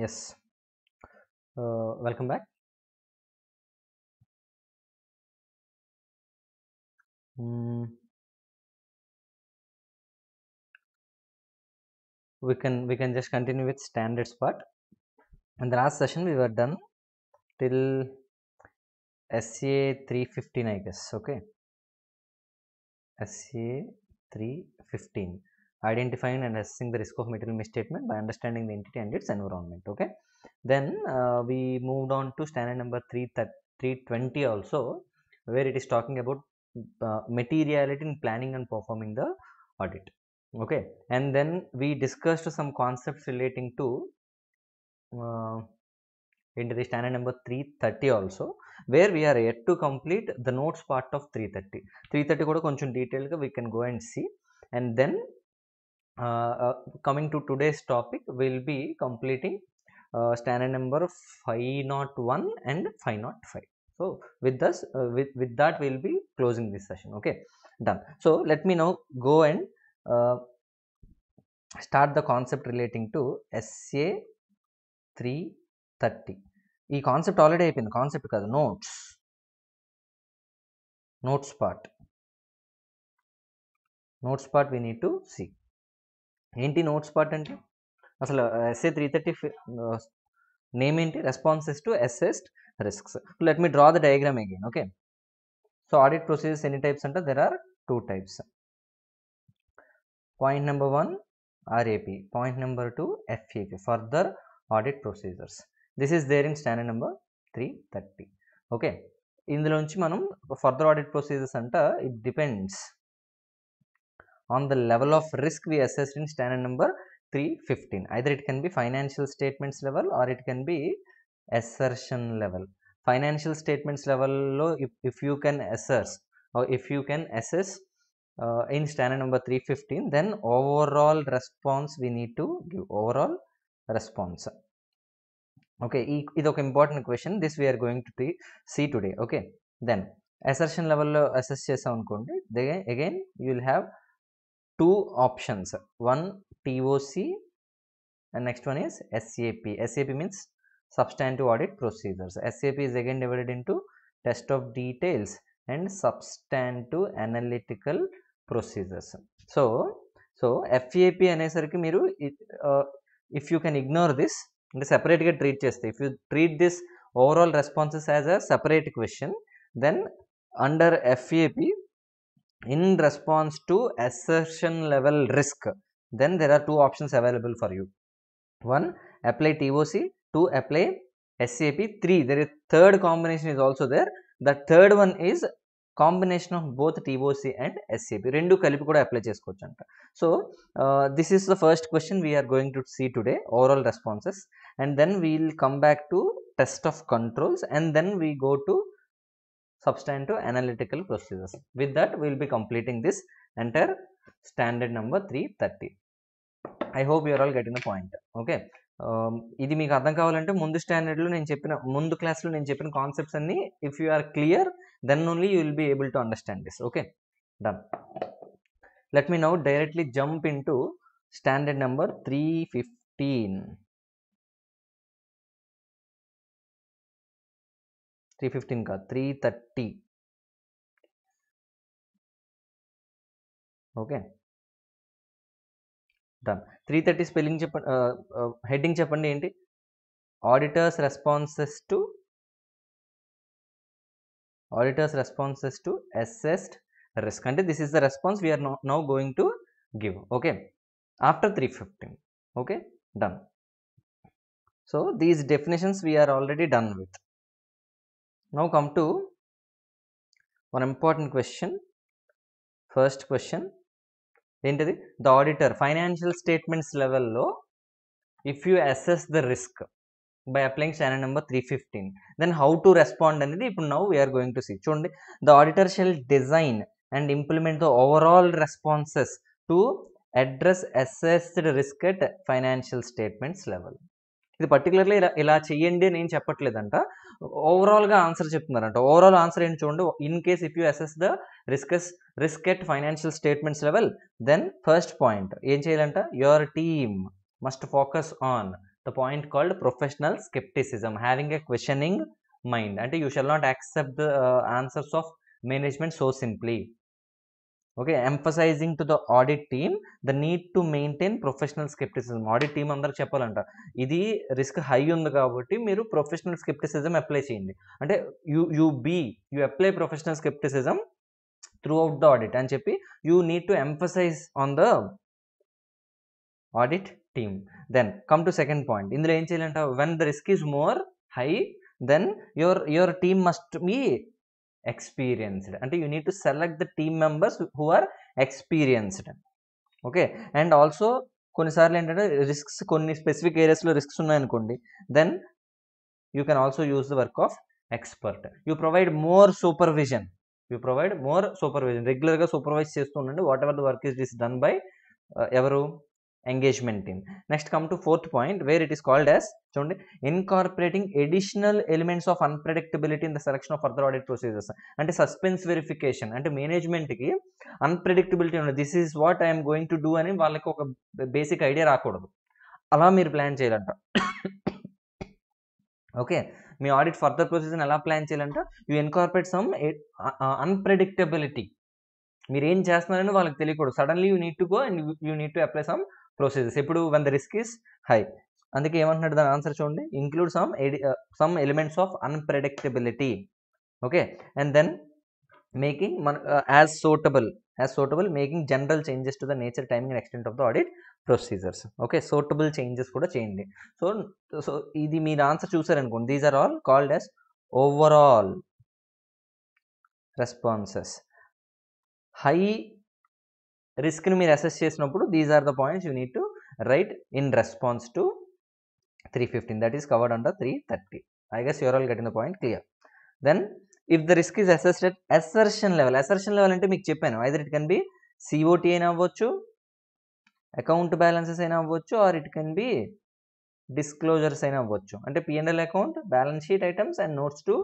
yes uh, welcome back mm. we can we can just continue with standards part in the last session we were done till SCA 315 I guess okay SCA 315 identifying and assessing the risk of material misstatement by understanding the entity and its environment okay then uh, we moved on to standard number 3 320 also where it is talking about uh, materiality in planning and performing the audit okay and then we discussed some concepts relating to uh, into the standard number 330 also where we are yet to complete the notes part of 330 330 kuda koncham detail we can go and see and then uh, uh, coming to today's topic will be completing uh, standard number 501 and 505 so with this uh, with with that we'll be closing this session okay done so let me now go and start the concept relating to sa 330 E concept already అయిపోయింది Concept, the notes, notes part, notes part. We need to see. ఏంటి notes part అంటే అసలు SA three thirty name ఏంటి responses to assessed risks let me draw the diagram again okay so audit procedures ఎన్ని types అంటే there are two types point number one RAP point number two FAP further audit procedures this is there in standard number three thirty okay ఇందులోంచి మనం further audit procedures అంట it depends on the level of risk we assessed in standard number 315 either it can be financial statements level or it can be assertion level financial statements level if, if you can assess or if you can assess uh, in standard number 315 then overall response we need to give overall response okay idoka important question this we are going to see today okay then assertion level lo uh, assess చేసాం అనుకోండి again you will have two options one TOC and next one is SAP. SAP means substantive audit procedures. SAP is again divided into test of details and substantive analytical procedures. So, so FAP and SRK Miru, if you can ignore this, separate get treat test. If you treat this overall responses as a separate question, then under FAP, in response to assertion level risk then there are two options available for you one apply toc two apply sap three there is third combination is also there the third one is combination of both toc and sap rendu kalipi kuda apply cheskochanta so uh, this is the first question we are going to see today Oral responses and then we will come back to test of controls and then we go to substantive analytical procedures. With that, we will be completing this entire standard number 330. I hope you are all getting the point. Okay. ఇది మీకు అర్థం కావాలంటే ముందు స్టాండర్డ్లో నేను చెప్పిన ముందు క్లాస్లో నేను చెప్పిన కాన్సెప్ట్స్ అన్ని if you are clear then only you will be able to understand this okay done let me now directly jump in into standard number three fifteen three fifteen కాదు three thirty okay done three thirty spelling చెప్పండి heading చెప్పండి ఏంటి auditors responses to auditors responses to assessed risk అంటే this is the response we're now going to give okay after three fifteen okay done so these definitions we're already done with now come to one important question first question ఏంటిది the auditor financial statements లెవెల్లో if you assess the risk by applying channel number three fifteen then how to respond అనేది ఇప్పుడు now we're going to see చూడండి the auditor shall design and implement the overall responses to address assessed risk at financial statements level ఇది particularly ఇలా ఇలా చెయ్యండి నేను చెప్పట్లేదంట ఓవరాల్గా answer చెప్తున్నారంట overall answer ఏంటి చూడండి in case if you assess the risks risk at financial statements level then first point ఏం చేయాలంట your team must focus on the point called professional scepticism having a questioning mind అంటే you shall not accept the answers of management so simply okay emphasizing to the audit team the need to maintain professional scepticism audit team అందరూ చెప్పాలంట ఇది risk high ఉంది కాబట్టి మీరు professional scepticism apply చేయండి అంటే you you be you apply professional scepticism throughout the audit అని చెప్పి you need to emphasize on the audit team then come to second point ఇందులో ఏం చేయాలంట when the risk is more high then your your team must be experienced అంటే you need to select the team members who are experienced okay and also కొన్నిసార్లు ఏంటంటే risks కొన్ని specific ఏరియాస్లో risks ఉన్నాయనుకోండి then you can also use the work of expert you provide more supervision you provide more supervision రెగ్యులర్గా supervise చేస్తూ ఉండండి whatever the work is this done by ఎవరు engagement team next come to fourth point where it is called as చూడండి incorporating additional elements of unpredictability in the selection of further audit procedures అంటే suspense verification అంటే మేనేజ్మెంట్కి unpredictability ఉంది this is what I'm going to do అని వాళ్ళకి ఒక basic idea రాకూడదు అలా మీరు ప్లాన్ చేయాలంట ఓకే మీ ఆడిట్ ఫర్దర్ ప్రొసీజర్ ఎలా ప్లాన్ చేయాలంట యూ ఎన్కార్పొరేట్ సమ్ అన్ప్రెడిక్టబిలిటీ మీరు ఏం చేస్తున్నారని వాళ్ళకి తెలియకూడదు suddenly you need to go and you need to apply some procedures ఇప్పుడు one the risk is high అందుకే ఏమంటున్నాడు దాని ఆన్సర్ చూడండి include some some elements of unpredictability okay and then making మన as suitable as suitable making general changes to the nature timing and extent of the audit procedures okay suitable changes కూడా చేయండి so so ఇది మీరు answer చూసారనుకోండి these are all called as overall responses high రిస్క్ని మీరు assess చేసినప్పుడు these are the points you need to write in response to three fifteen that is covered under three thirty I guess you're all getting the point clear then if the risk is assessed at assertion level assertion level అంటే మీకు చెప్పాను either it can B సిఓటి అయినా అవ్వచ్చు account balances అయినా అవ్వచ్చు or it can be disclosures అయినా అవ్వచ్చు అంటే P and L account balance sheet items and notes to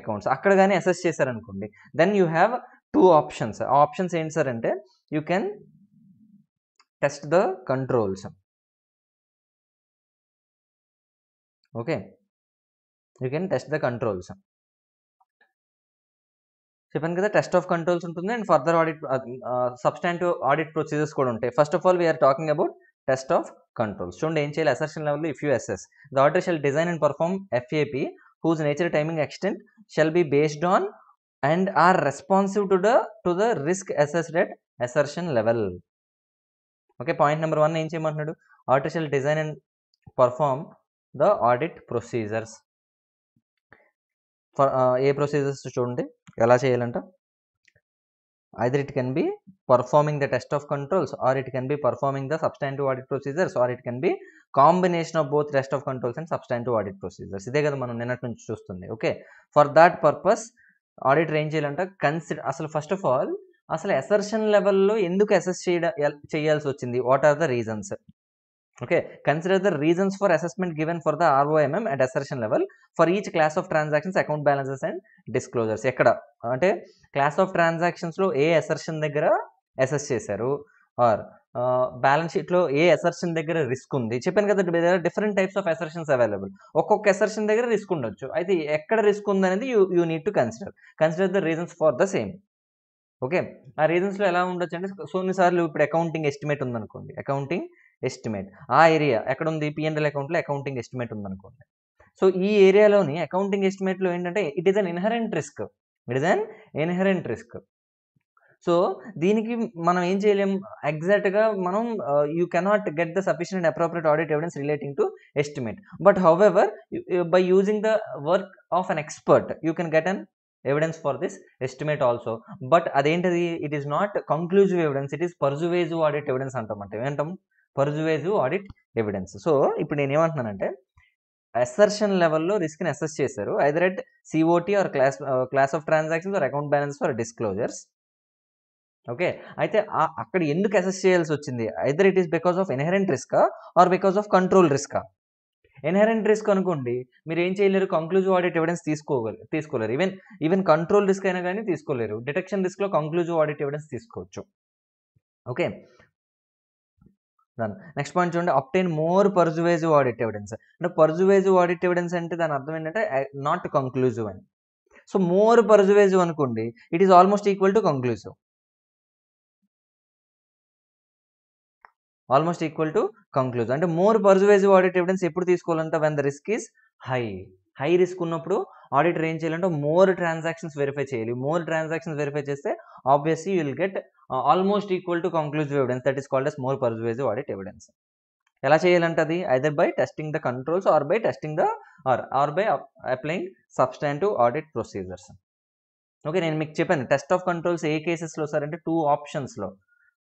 accounts అక్కడ కానీ అసెస్ చేశారనుకోండి then you have two options options ఏంటి సార్ అంటే you can test the controls okay you can test the controls so you the test of controls and further audit uh, mm, uh, substantive audit procedures code first of all we are talking about test of controls So, in chale assertion level if you assess the auditor shall design and perform FAP whose nature timing extent shall be based on and are responsive to the to the risk assessed assertion level okay point number one ఏం చేయమంటున్నాడు artificial design and perform the audit procedures ఏ procedures చూడండి ఎలా చేయాలంట either it can be performing the test of controls or it can be performing the substantive audit procedures or it can be combination of both test of controls and substantive audit procedures ఇదే కదా మనం నిన్నటి నుంచి చూస్తుంది okay for that purpose audit ఏం చేయాలంటే consider అసలు first of all అసలు ఎసర్షన్ లెవెల్లో ఎందుకు అసెస్ చేయడం చేయాల్సి వచ్చింది what are the reasons okay consider the reasons for assessment given for the ROMM and assertion level for each class of transactions account balances and disclosures ఎక్కడ అంటే class of ట్రాన్సాక్షన్స్లో ఏ అసర్షన్ దగ్గర అసెస్ చేశారు or balance షీట్లో ఏ assertion దగ్గర risk ఉంది చెప్పాను కదా different types of assertions available ఒక్కొక్క అసర్షన్ దగ్గర రిస్క్ ఉండొచ్చు అయితే ఎక్కడ రిస్క్ ఉంది అనేది you you need to consider consider the reasons for the same okay ఆ రీజన్స్లో ఎలా ఉండొచ్చు అంటే కొన్నిసార్లు ఇప్పుడు అకౌంటింగ్ ఎస్టిమేట్ ఉందనుకోండి అకౌంటింగ్ ఎస్టిమేట్ ఆ ఏరియా ఎక్కడ ఉంది పిఎన్ఎల్ అకౌంట్లో అకౌంటింగ్ ఎస్టిమేట్ ఉందనుకోండి సో ఈ ఏరియాలోని అకౌంటింగ్ ఎస్టిమేట్లో ఏంటంటే it is an inherent risk it is an inherent risk so దీనికి మనం ఏం చేయలేం ఎగ్జాక్ట్గా మనం you cannot get the sufficient appropriate audit evidence relating to estimate but however by using the work of an expert you can get an evidence for this estimate also but అదేంటది it is not conclusive evidence it is persuasive audit evidence అంటాం అంటే ఏమంటాం persuasive audit evidence so ఇప్పుడు నేను ఏమంటున్నానంటే assertion లెవెల్లో రిస్క్ని assess చేశారు either at COT or class class of transactions or account balance for disclosures okay అయితే అక్కడ ఎందుకు అసెస్ చేయాల్సి వచ్చింది either it is because of inherent రిస్కా ఆర్ బికాస్ ఆఫ్ కంట్రోల్ రిస్కా ఎన్హరెంట్ రిస్క్ అనుకోండి మీరు ఏం చేయలేరు కంక్లూజివ్ ఆడిట్ ఎవిడెన్స్ తీసుకోగలరు తీసుకోలేరు ఈవెన్ ఈవెన్ కంట్రోల్ రిస్క్ అయినా కానీ తీసుకోలేరు డిటెక్షన్ రిస్క్లో కంక్లూజివ్ ఆడిట్ ఎవిడెన్స్ తీసుకోవచ్చు ఓకే దాని నెక్స్ట్ పాయింట్ చూడండి obtain more persuasive audit evidence అంటే పర్జువేజివ్ ఆడిట్ ఎవిడెన్స్ అంటే దాని అర్థం ఏంటంటే నాట్ eh, కంక్లూజివ్ అని సో మోర్ పర్జువేజివ్ అనుకోండి it is almost equal to conclusive almost equal to conclude అంటే మోర్ పర్జువేజివ్ ఆడిట్ ఎవిడెన్స్ ఎప్పుడు తీసుకోవాలంటే when the risk is high high risk ఉన్నప్పుడు ఆడిటర్ ఏం చేయాలంటే మోర్ ట్రాన్సాక్షన్స్ వెరిఫై చేయాలి more transactions verify చేస్తే obviously you will get almost equal to conclusive evidence that is called as more persuasive audit evidence ఎలా చేయాలంటే అది either by testing the controls or by testing the or or by applying substantive audit procedures okay నేను మీకు చెప్పాను test of controls ఏ కేసెస్లో sir అంటే two ఆప్షన్స్లో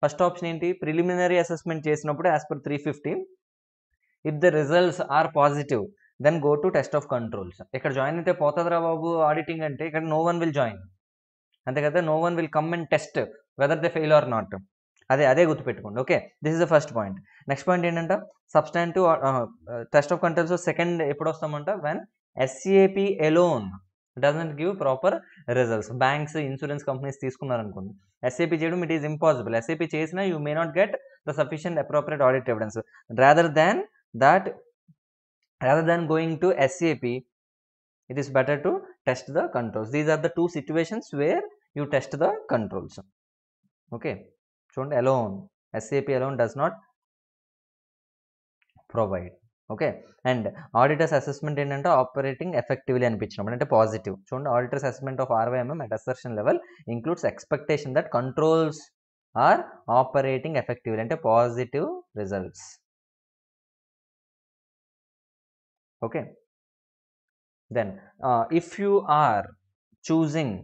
first option ఏంటి ప్రిలిమినరీ అసెస్మెంట్ చేసినప్పుడు as per three fifty if the results are positive then go to test of controls ఇక్కడ join అయితే పోతాదరా బాబు ఆడిటింగ్ అంటే ఇక్కడ నో వన్ విల్ జాయిన్ అంతే కదా no one will come and test whether they fail or not అదే అదే గుర్తుపెట్టుకోండి okay this is the first point next point ఏంటంటే substantive test of controls second ఎప్పుడు వస్తామంట when SCAP alone doesn't give proper results banks insurance companies తీసుకున్నారనుకోండి SAP చేయడం it is impossible SAP చేసినా you may not get the sufficient appropriate audit evidence rather than that rather than going to SAP it is better to test the controls these are the two situations where you test the controls okay చూడండి alone SAP alone does not provide okay and auditor's assessment ఏంటంటే operating effectively అనిపించినప్పుడు అంటే positive చూడండి auditor's assessment of RYMM at assertion level includes expectation that controls are operating effectively అంటే positive results okay then if you are choosing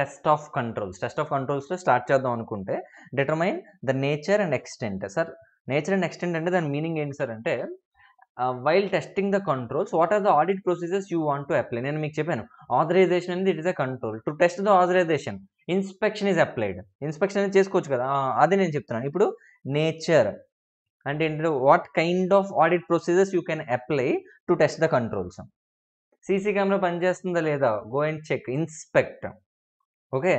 test of controls test of కంట్రోల్స్లో start చేద్దాం అనుకుంటే determine the nature and extent sir nature and extent అంటే దాని meaning ఏంటి sir అంటే while testing the controls what are the audit procedures you want to apply నేను మీకు చెప్పాను ఆథరైజేషన్ అనేది it is a control to test the authorisation inspection is applied inspection అనేది చేసుకోవచ్చు కదా అదే నేను చెప్తున్నాను ఇప్పుడు నేచర్ అంటే ఏంటంటే what kind of audit procedures you can apply to test the controls CC camera పనిచేస్తుందా లేదా go and check inspect okay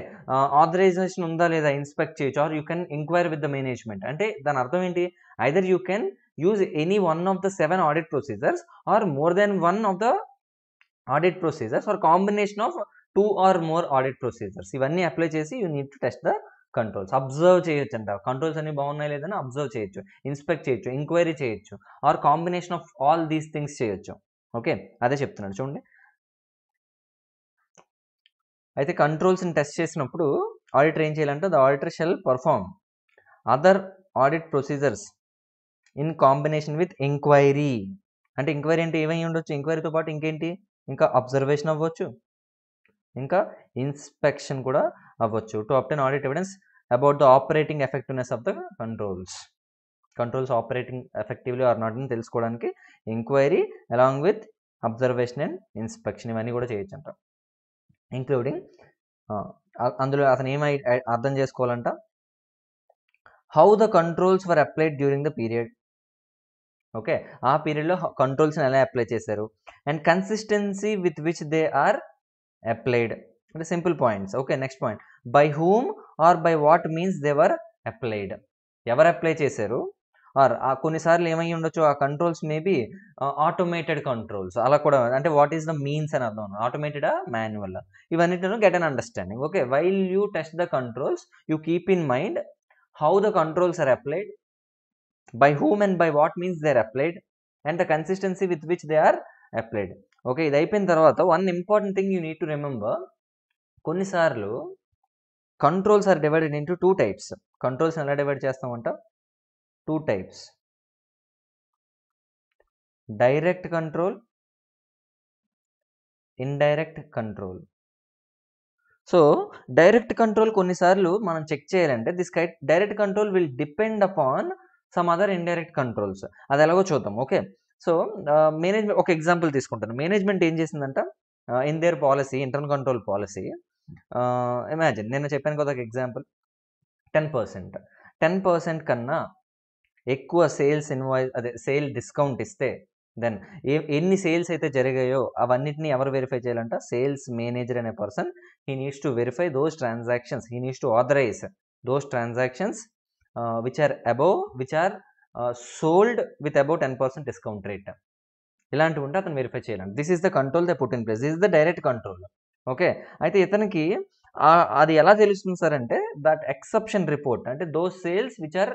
authorisation ఉందా లేదా ఇన్స్పెక్ట్ చేయొచ్చు or you can enquire with the management అంటే దాని అర్థం ఏంటి either you can use any one of the seven audit procedures or more than one of the audit procedures or combination of two or more audit procedures ఇవన్నీ apply చేసి you need to test the controls observe చేయొచ్చు అంట controls అన్ని బాగున్నాయి లేదని observe చేయొచ్చు inspect చేయొచ్చు inquiry చేయొచ్చు or combination of all these things చేయొచ్చు ఓకే అదే చెప్తున్నాడు చూడండి అయితే కంట్రోల్స్ని టెస్ట్ చేసినప్పుడు ఆడిటర్ ఏం చేయాలంటే the auditor shall perform other audit procedures in combination with enquiry అంటే ఎంక్వైరీ అంటే ఏమై ఉండొచ్చు ఎంక్వైరీతో పాటు ఇంకేంటి ఇంకా అబ్జర్వేషన్ అవ్వచ్చు ఇంకా ఇన్స్పెక్షన్ కూడా అవ్వచ్చు to obtain audit evidence about the operating effectiveness of the controls controls operating effectively or not అని తెలుసుకోవడానికి enquiry along with observation and inspection ఇవన్నీ కూడా చేయొచ్చు అంట ఇంక్లూడింగ్ అందులో అతను ఏమై అర్థం చేసుకోవాలంట how the controls were applied during the period okay ఆ పీరియడ్లో కంట్రోల్స్ని ఎలా అప్లై చేశారు and consistency with which they are applied అంటే simple points okay next point by whom or by what means they were applied ఎవరు అప్లై చేశారు ఆర్ కొన్నిసార్లు ఏమై ఉండొచ్చు ఆ కంట్రోల్స్ మేబీ ఆటోమేటెడ్ కంట్రోల్స్ అలా కూడా అంటే వాట్ ఈస్ ద మీన్స్ అని అర్థం ఆ మాన్యువల్ ఇవన్నిటిను get an understanding okay while you test the controls you keep in mind how the controls are applied by whom and by what means they are applied and the consistency with which they are applied okay ఇది అయిపోయిన తర్వాత one important thing you need to remember కొన్నిసార్లు controls are divided into two types controls ఎలా divide చేస్తామంట two types direct control indirect control so direct control కొన్నిసార్లు మనం check చేయాలంటే this direct control will depend upon some other indirect controls అది ఎలాగో చూద్దాం okay so management ఒక example తీసుకుంటాను మేనేజ్మెంట్ ఏం చేసిందంట in their policy internal control policy imagine నేను చెప్పాను కదా ఒక example ten percent ten percent కన్నా ఎక్కువ సేల్స్ ఇన్వాయిస్ అదే సేల్ డిస్కౌంట్ ఇస్తే దెన్ ఏ ఎన్ని సేల్స్ అయితే జరిగాయో అవన్నిటిని ఎవరు వెరిఫై చేయాలంట సేల్స్ మేనేజర్ అనే person he needs to verify those transactions he needs to authorise those transactions which are are which are sold with above ten percent discount rate ఇలాంటివి ఉంటే అతను వెరిఫై చేయాలి this is the control the put in place this is the direct control okay అయితే ఇతనికి అది ఎలా తెలుస్తుంది sir అంటే దట్ ఎక్సెప్షన్ రిపోర్ట్ అంటే those sales which are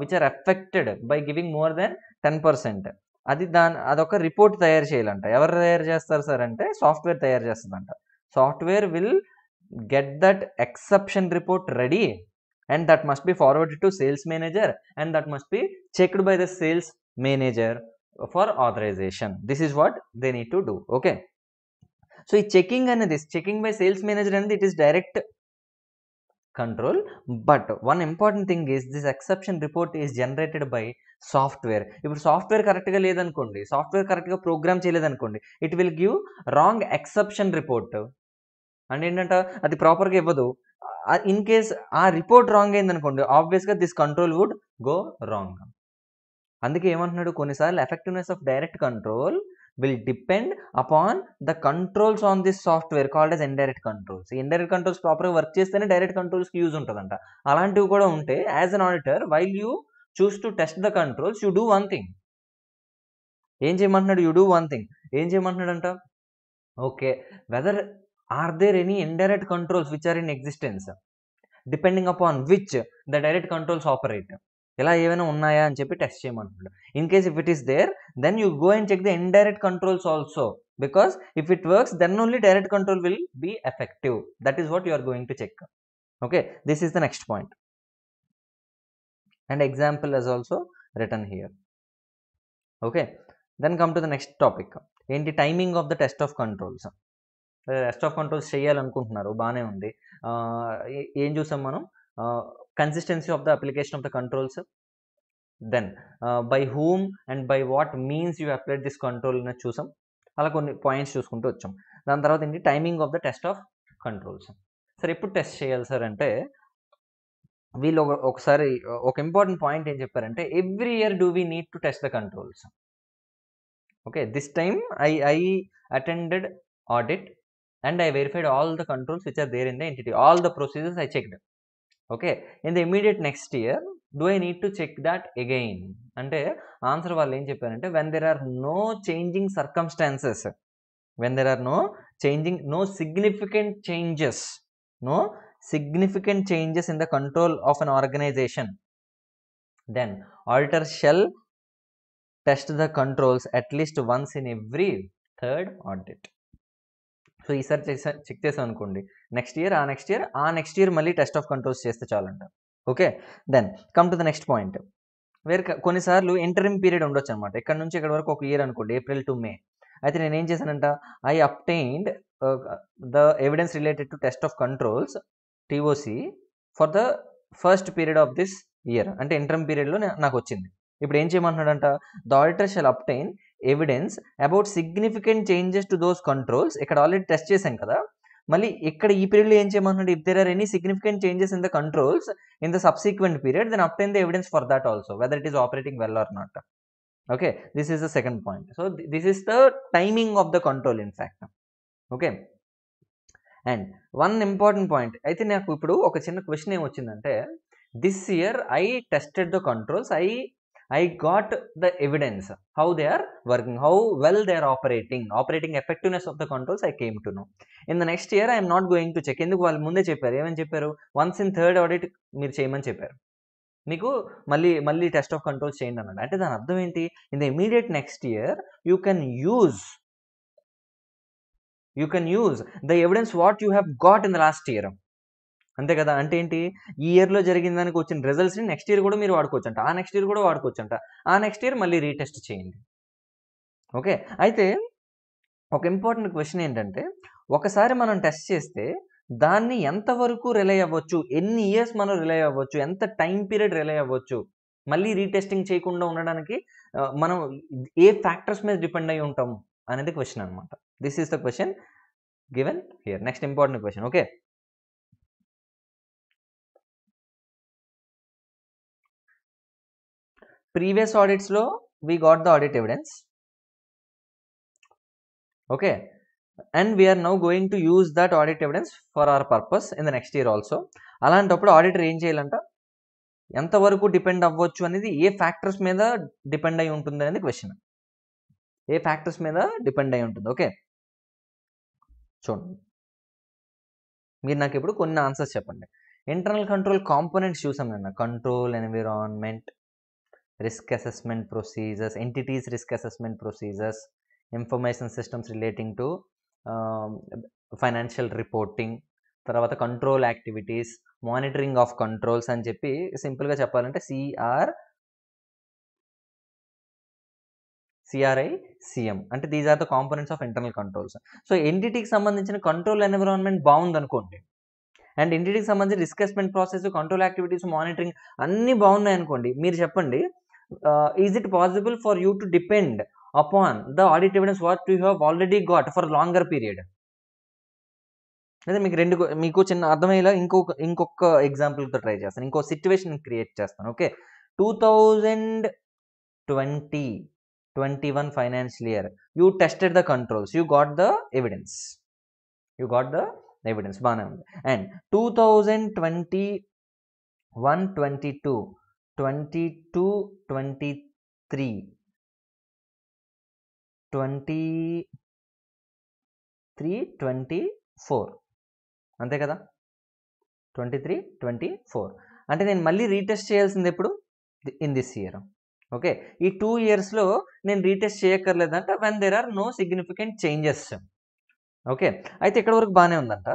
which are affected by giving more than ten percent అది దాని అదొక రిపోర్ట్ తయారు చేయాలంట ఎవరు తయారు చేస్తారు సార్ అంటే సాఫ్ట్వేర్ తయారు చేస్తుందంట software will get that exception report ready and that must be forward to sales manager and that must be checked by the sales manager for authorisation this is what they need to do okay so ఈ checking అనేది checking by sales manager అనేది it is direct control but one important thing is this exception report is generated by software ఇప్పుడు software కరెక్ట్గా లేదనుకోండి software కరెక్ట్గా programme చేయలేదనుకోండి it will give wrong exception report and ఏంటంటే అది ప్రాపర్గా ఇవ్వదు ఇన్ కేస్ ఆ రిపోర్ట్ రాంగ్ అయింది అనుకోండి ఆబ్వియస్గా this control would go wrong అందుకే ఏమంటున్నాడు కొన్నిసార్లు effectiveness of direct control will depend upon the controls on this software called as indirect controls indirect controls ప్రాపర్గా వర్క్ చేస్తేనే డైరెక్ట్ కంట్రోల్స్కి యూజ్ ఉంటుందంట అలాంటివి కూడా ఉంటే as an auditor while you choose to test the controls you do one thing ఏం చేయమంటున్నాడు you do one thing ఏం చేయమంటున్నాడంట okay whether are there any indirect controls which are in existence depending upon which the direct controls operate ఇలా ఏమైనా ఉన్నాయా అని చెప్పి test చేయమంటున్నాడు in case if it is there then you go and check the indirect controls also because if it works then only direct control will be effective that is what you are going to check okay this is the next point and example is also return here okay then come to the next topic ఏంటి timing of the test of controls rest of controls చేయాలనుకుంటున్నారు బాగానే ఉంది ఏం చూసాం మనం consistency of the application of the controls then by whom and by what means you applied this control అనేది చూసాం అలా కొన్ని పాయింట్స్ చూసుకుంటూ వచ్చాం దాని తర్వాత ఏంటి timing of the test of controls sir ఎప్పుడు టెస్ట్ చేయాలి సార్ అంటే వీళ్ళు ఒకసారి ఒక ఇంపార్టెంట్ పాయింట్ ఏం చెప్పారంటే every year do we need to test the controls okay this time I I attended audit and I verified all the controls which are there in the entity. All the procedures I checked. Okay. In the immediate next year, do I need to check that again? అంటే answer వాళ్ళు ఏం చెప్పారంటే when there are no changing circumstances when there are no changing no significant changes no significant changes in the control of an organisation then auditor shall test the controls at least once in every third audit so ఈసారి check చేసాం అనుకోండి next year ఆ next year ఆ next year మళ్ళీ test of controls చేస్తే చాలంట okay then come to the next point వేరే కొన్నిసార్లు ఇంటర్మ్ పీరియడ్ ఉండొచ్చు అనమాట ఇక్కడ నుంచి ఇక్కడ వరకు ఒక ఇయర్ అనుకోండి ఏప్రిల్ టు మే అయితే నేను ఏం చేశానంట I obtained the evidence related to test of controls TOC for the first period of this year అంటే ఇంటర్మ్ పీరియడ్లో నాకు వచ్చింది ఇప్పుడు ఏం చేయమంటున్నాడంట the auditor shall obtain evidence about significant changes to those controls ఇక్కడ ఆల్రెడీ టెస్ట్ చేశాం కదా మళ్ళీ ఇక్కడ ఈ పీరియడ్లో ఏం చేయమంటున్నాడు if there are any significant changes in the controls in the subsequent period then obtain the evidence for that also whether it is operating well or not okay this is the second point so this is the timing of the control in fact okay and one important point అయితే నాకు ఇప్పుడు ఒక చిన్న question ఏమొచ్చిందంటే this year I tested the controls I I got the evidence how they are working how well they are operating operating effectiveness of the controls I came to know in the next year I'm not going to check ఎందుకు వాళ్ళు ముందే చెప్పారు ఏమని చెప్పారు once in third audit మీరు చేయమని చెప్పారు మీకు మళ్ళీ మళ్ళీ టెస్ట్ ఆఫ్ కంట్రోల్స్ చేయండి అన్నాడు అంటే దాని అర్థం ఏంటి in the immediate next year you can use you can use the evidence what you have got in the last year అంతే కదా అంటే ఏంటి ఈ ఇయర్లో జరిగిన దానికి వచ్చిన రిజల్ట్స్ని నెక్స్ట్ ఇయర్ కూడా మీరు వాడుకోవచ్చు అంట ఆ నెక్స్ట్ ఇయర్ కూడా వాడుకోవచ్చు అంట ఆ నెక్స్ట్ ఇయర్ మళ్ళీ రీటెస్ట్ చేయండి ఓకే అయితే ఒక ఇంపార్టెంట్ క్వశ్చన్ ఏంటంటే ఒకసారి మనం టెస్ట్ చేస్తే దాన్ని ఎంతవరకు రిలై అవ్వచ్చు ఎన్ని ఇయర్స్ మనం రిలై అవ్వచ్చు ఎంత టైం పీరియడ్ రిలై అవ్వచ్చు మళ్ళీ రీటెస్టింగ్ చేయకుండా ఉండడానికి మనం ఏ ఫ్యాక్టర్స్ మీద డిపెండ్ అయి ఉంటాము అనేది క్వశ్చన్ అనమాట this is the question given here next important question okay previous audits లో we got the audit evidence okay and we are now going that audit evidence for evidence purpose in purpose in the next అలాంటప్పుడు auditor ఏం చేయాలంట ఎంతవరకు depend అవ్వచ్చు అనేది ఏ factors మీద depend అయి ఉంటుంది అనేది క్వశ్చన్ ఏ ఫ్యాక్టర్స్ మీద డిపెండ్ అయి ఉంటుంది ఓకే చూడండి మీరు నాకు ఇప్పుడు కొన్ని ఆన్సర్స్ చెప్పండి ఇంటర్నల్ కంట్రోల్ కాంపోనెంట్స్ చూసాం నిన్న control environment risk assessment procedures, entities risk assessment procedures, information systems relating to um, financial reporting తర్వాత control activities monitoring of controls అని చెప్పి సింపుల్గా చెప్పాలంటే సిఆర్ సిఆర్ఐ సిఎం అంటే these are the components of internal controls so ఎంటిటీకి సంబంధించిన control environment బాగుందనుకోండి and ఎంటిటీకి సంబంధించి risk assessment process control activities monitoring అన్నీ బాగున్నాయి అనుకోండి మీరు చెప్పండి Uh, is it possible for you to depend upon the audit evidence what you have already got for a longer period? Let me example to try situation create okay 2020 21 financial year you tested the controls you got the evidence you got the evidence Banam and 2021-22. Twenty two twenty three twenty three twenty four అంతే కదా twenty three twenty four అంటే నేను మళ్ళీ retest చేయాల్సింది ఎప్పుడు in this year okay ఈ two ఇయర్స్లో నేను రీటెస్ట్ చేయక్కర్లేదంట when there are no significant changes okay అయితే ఇక్కడ వరకు బాగానే ఉందంట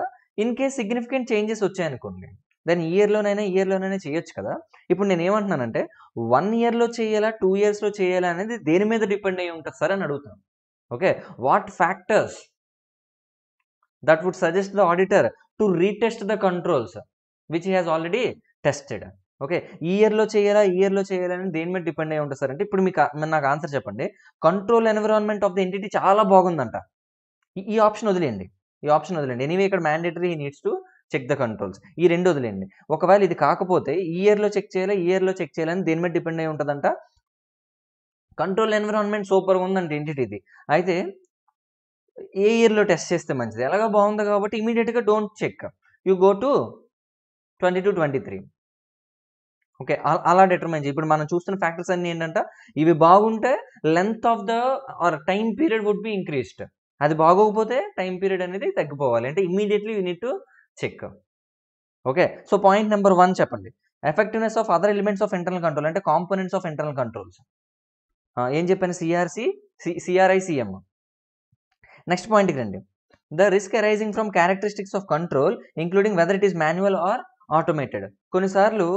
ఇన్ కేస్ సిగ్నిఫికెంట్ చేంజెస్ వచ్చాయనుకోండి దాన్ని ఇయర్లోనైనా ఇయర్లోనైనా చేయొచ్చు కదా ఇప్పుడు నేను ఏమంటున్నానంటే వన్ ఇయర్లో చేయాలా టూ ఇయర్స్లో చేయాలా అనేది దేని మీద డిపెండ్ అయ్యి ఉంటుంది సార్ అని అడుగుతాను okay what factors that would suggest the auditor to retest the controls which he has already tested okay ఈ ఇయర్లో చేయాలా ఇయర్ ఇయర్లో చేయాలని దేని మీద డిపెండ్ అయ్యి ఉంటుంది సార్ అంటే ఇప్పుడు మీకు నాకు ఆన్సర్ చెప్పండి control environment of the entity చాలా బాగుందంట ఈ ఆప్షన్ వదిలేయండి ఈ ఆప్షన్ వదిలేండి ఎనీవే ఇక్కడ mandatory needs to check the controls ఈ రెండు వదిలేండి ఒకవేళ ఇది కాకపోతే ఈ ఇయర్లో చెక్ చేయాలి ఈ ఇయర్లో చెక్ చేయాలని దేని మీద డిపెండ్ అయి ఉంటుందంట కంట్రోల్ ఎన్విరాన్మెంట్ సూపర్గా ఉందండి ఇది అయితే ఏ ఇయర్లో టెస్ట్ చేస్తే మంచిది ఎలాగో బాగుంది కాబట్టి ఇమీడియట్గా don't check you go to twenty two twenty three okay అలా డిటర్మైన్ ఇప్పుడు మనం చూస్తున్న ఫ్యాక్టర్స్ అన్ని ఏంటంటే ఇవి బాగుంటే length of the or time period would be increased అది బాగోకపోతే టైం పీరియడ్ అనేది తగ్గిపోవాలి అంటే immediately you need to check okay so point number one చెప్పండి effectiveness of other elements of internal control అంటే కాంపోనెంట్స్ ఆఫ్ ఇంటర్నల్ కంట్రోల్స్ ఏం చెప్పాను CRC CRICM next పాయింట్కి రండి the risk arising from characteristics of control including whether it is manual or automated కొన్నిసార్లు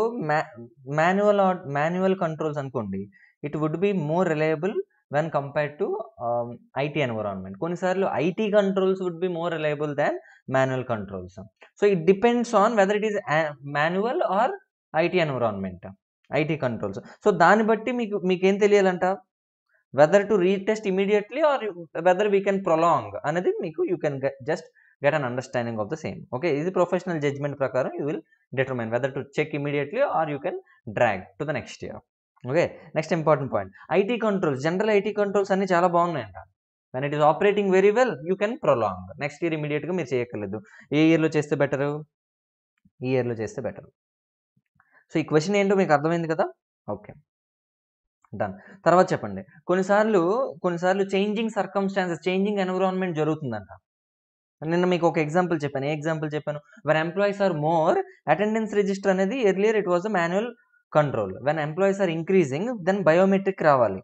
manual manual controls అనుకోండి it would be more reliable when compared to um, IT environment. Konisarlu IT controls would be more reliable than manual controls. So it depends on whether it is uh, manual or IT environment, IT controls. So whether to retest immediately or whether we can prolong, or whether we can prolong get an understanding of the same okay is the professional judgment prakaram you will determine whether to check immediately or you can drag to the next year okay next important point IT controls general IT controls అన్ని చాలా బాగున్నాయంట when it is operating very well you can prolong next year ఇమీడియట్గా మీరు చేయక్కర్లేదు ఏ ఇయర్లో చేస్తే better ఈ ఇయర్లో చేస్తే బెటర్ సో ఈ క్వశ్చన్ ఏంటో మీకు అర్థమైంది కదా ఓకే డన్ తర్వాత చెప్పండి కొన్నిసార్లు కొన్నిసార్లు చేంజింగ్ సర్కమ్స్టాన్సెస్ చేంజింగ్ ఎన్విరాన్మెంట్ జరుగుతుందంట నిన్న మీకు ఒక ఎగ్జాంపుల్ చెప్పాను ఏ ఎగ్జాంపుల్ చెప్పాను where employees are more attendance register అనేది earlier it was a manual control when employees are increasing then biometric రావాలి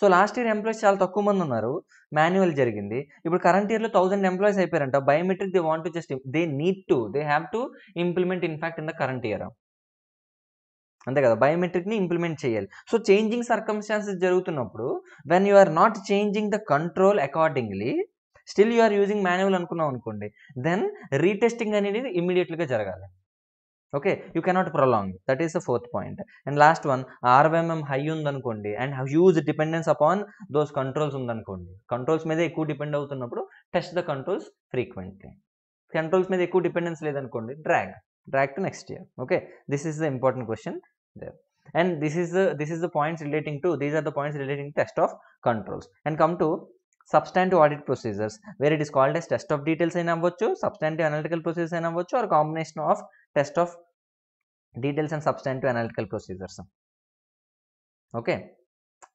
సో లాస్ట్ ఇయర్ ఎంప్లాయీస్ చాలా తక్కువ మంది ఉన్నారు మాన్యువల్ జరిగింది ఇప్పుడు కరెంట్ ఇయర్లో థౌసండ్ ఎంప్లాయీస్ అయిపోయారంట biometric they want just they need to they have to implement in fact in the current year అంతే కదా బయోమెట్రిక్ని ఇంప్లిమెంట్ చేయాలి సో చేంజింగ్ సర్కమ్స్టాన్సెస్ జరుగుతున్నప్పుడు when you are not changing the control accordingly still you are using manual అనుకున్నాం అనుకోండి then retesting అనేది ఇమీడియట్లీగా జరగాలి okay you cannot prolong that is the fourth point and last one rvmm high undan kondi and huge dependence upon those controls undan kondi controls meda ekku depend avutunnappudu test the controls frequently controls meda ekku dependence ledan kondi drag drag to next year okay this is the important question there and this is the this is the points relating to these are the points relating to test of controls and come to substantive audit procedures where it is called as test of details అయినా అవ్వచ్చు substantive analytical procedures అయినా అవ్వచ్చు or combination of test of details and substantive analytical procedures okay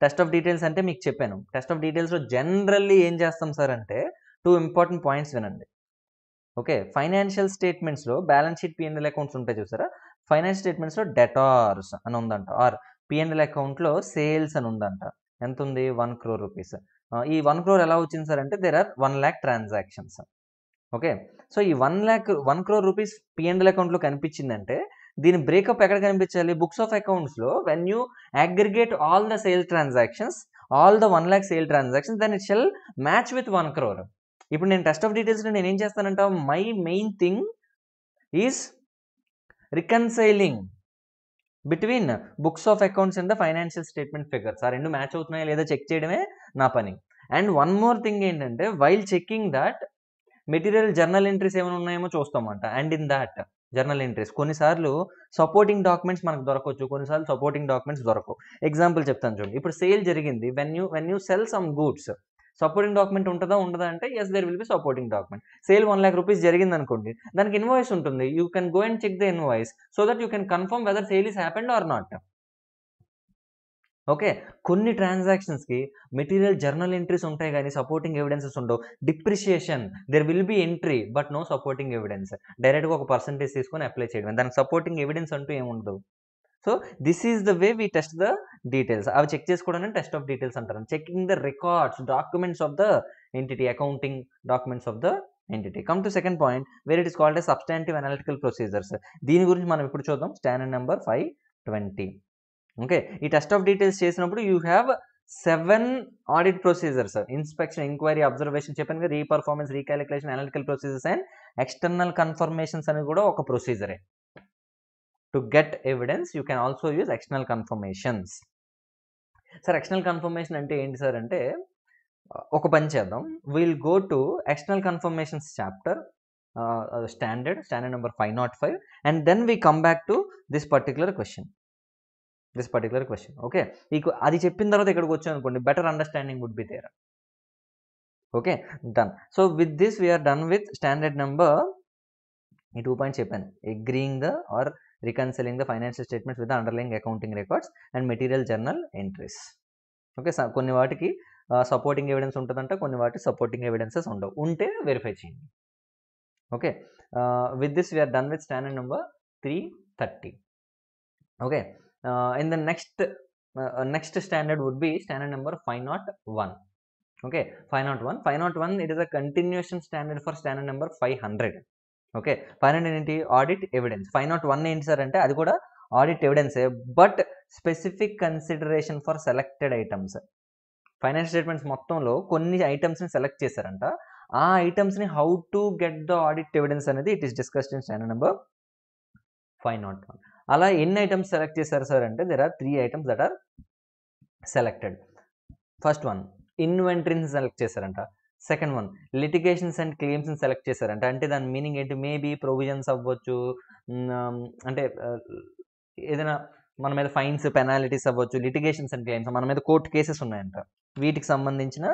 test of details అంటే మీకు చెప్పాను test of డీటెయిల్స్లో generally ఏం చేస్తాం sir అంటే టూ ఇంపార్టెంట్ పాయింట్స్ వినండి ఓకే ఫైనాన్షియల్ స్టేట్మెంట్స్లో బ్యాలెన్స్ షీట్ పిఎన్ఎల్ అకౌంట్స్ ఉంటాయి చూసారా ఫైనాన్షియల్ స్టేట్మెంట్స్లో డెటార్స్ అని ఉందంట ఆర్ పిఎన్ఎల్ అకౌంట్లో సేల్స్ అని ఉందంట ఎంత ఉంది వన్ క్రోర్ రూపీస్ ఈ వన్ క్రోర్ ఎలా వచ్చింది సార్ అంటే there are one lakh transactions okay so ఈ one lakh one crore rupees P and L అకౌంట్లో కనిపించిందంటే దీని బ్రేకప్ ఎక్కడ కనిపించాలి బుక్స్ ఆఫ్ అకౌంట్స్లో when you aggregate all the sale transactions all the one lakh sale transactions then it shall match with one crore ఇప్పుడు నేను test of details నేను ఏం చేస్తానంట my main thing is reconciling between books of accounts and the financial statement figures ఆ రెండు match అవుతున్నాయా లేదా check చేయడమే నా పని అండ్ వన్ మోర్ థింగ్ ఏంటంటే while checking that material journal entries ఏమైనా ఉన్నాయేమో చూస్తామంట and in that journal entries కొన్నిసార్లు సపోర్టింగ్ డాక్యుమెంట్స్ మనకు దొరకవచ్చు కొన్నిసార్లు సపోర్టింగ్ డాక్యుమెంట్స్ దొరకవు ఎగ్జాంపుల్ చెప్తాను చూడండి ఇప్పుడు సేల్ జరిగింది when you when you sell some goods supporting document ఉంటుందా ఉండదా అంటే yes there will be supporting document sale one lakh rupees జరిగింది అనుకోండి దానికి ఇన్వాయిస్ ఉంటుంది you can go and check the invoice so that you can confirm whether sale is happened or not okay కొన్ని ట్రాన్సాక్షన్స్కి material journal entries ఉంటాయి కానీ supporting evidences ఉండవు depreciation there will be entry but no supporting evidence డైరెక్ట్గా ఒక percentage తీసుకొని apply చేయడం దానికి సపోర్టింగ్ ఎవిడెన్స్ అంటూ ఏముండదు so this is the way we test the details అవి చెక్ చేసుకోవడానికి టెస్ట్ ఆఫ్ డీటెయిల్స్ అంటారు checking the records documents of the entity accounting documents of the entity come to second point where it is called a substantive analytical procedures దీని గురించి మనం ఇప్పుడు చూద్దాం standard number five twenty okay ఈ test of details చేసినప్పుడు you have seven audit procedures inspection enquiry observation చెప్పాను కదా రీపర్ఫార్మెన్స్ రీకాలిక్యులేషన్ analytical procedures and external confirmations అని కూడా ఒక ప్రొసీజరే to get evidence you can also use external confirmations sir external confirmation అంటే ఏంటి సార్ అంటే ఒక పని చేద్దాం will go to external confirmations chapter standard standard number five not five and then we come back to this particular question this particular question okay ఈ అది చెప్పిన తర్వాత ఇక్కడికి వచ్చాం అనుకోండి better understanding would be there okay done so with this we're done with standard number ఈ two points చెప్పాను agreeing the or reconciling the financial statements with underlying accounting records and material journal entries okay కొన్ని వాటికి supporting evidence ఉంటుందంట కొన్ని వాటికి supporting evidences ఉండవు ఉంటే verify చేయండి okay with this we're done with standard number three thirty okay in the next next standard would be standard number five nought one okay five nought one five nought one it is a continuation standard for standard number five hundred okay not ఏంటి audit evidence five nought one ఏంటి sir అంటే అది కూడా audit ఎవిడెన్సే but specific consideration for selected items financial statements మొత్తంలో కొన్ని ఐటమ్స్ని select చేశారంట ఆ ఐటమ్స్ని how to get the audit evidence అనేది it is discussed in standard number five nought one అలా ఎన్ని ఐటమ్స్ సెలెక్ట్ చేశారు సార్ అంటే there are three items that are selected first one ఇన్వెంటరీని సెలెక్ట్ చేశారంట సెకండ్ వన్ లిటిగేషన్స్ అండ్ క్లెయిమ్స్ని select చేశారంట అంటే దాని మీనింగ్ ఏంటి మేబీ ప్రొవిజన్స్ అవ్వచ్చు అంటే ఏదైనా మన మీద ఫైన్స్ పెనాలిటీస్ అవ్వచ్చు లిటిగేషన్స్ అండ్ క్లెయిమ్స్ మన మీద కోర్టు కేసెస్ ఉన్నాయంట వీటికి సంబంధించిన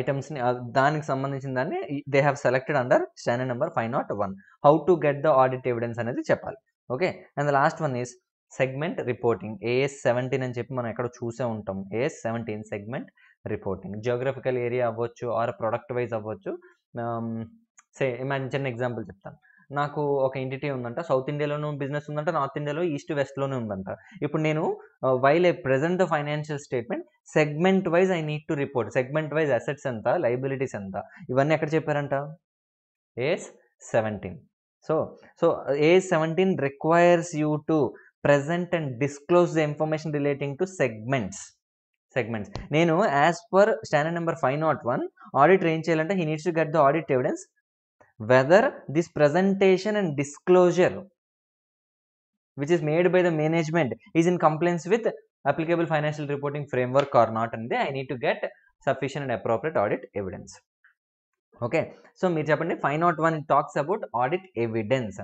ఐటమ్స్ని దానికి సంబంధించిన దాన్ని they have selected under standard number five nought one how to get the audit evidence అనేది చెప్పాలి okay and the last one is segment reporting AS seventeen అని చెప్పి మనం ఎక్కడ చూసే ఉంటాం AS seventeen segment reporting geographical area అవ్వచ్చు or product wise అవ్వచ్చు సే చిన్న ఎగ్జాంపుల్ చెప్తాను నాకు ఒక ఇంటిటీ ఉందంట సౌత్ ఇండియాలోనూ బిజినెస్ ఉందంట నార్త్ ఇండియాలో ఈస్ట్ వెస్ట్లోనే ఉందంట ఇప్పుడు నేను while I present the financial statement segment wise I need to report segment wise assets ఎంత లైబిలిటీస్ ఎంత ఇవన్నీ ఎక్కడ చెప్పారంట AS seventeen so so A seventeen requires you to present and disclose the information relating to segments segments నేను as per standard number five nought one auditor ఏం చేయాలంటే he needs to get the audit evidence whether this presentation and disclosure which is made by the management is in compliance with applicable financial reporting framework or not and I need to get sufficient and appropriate audit evidence okay so మీరు చెప్పండి five nought one talks about audit evidence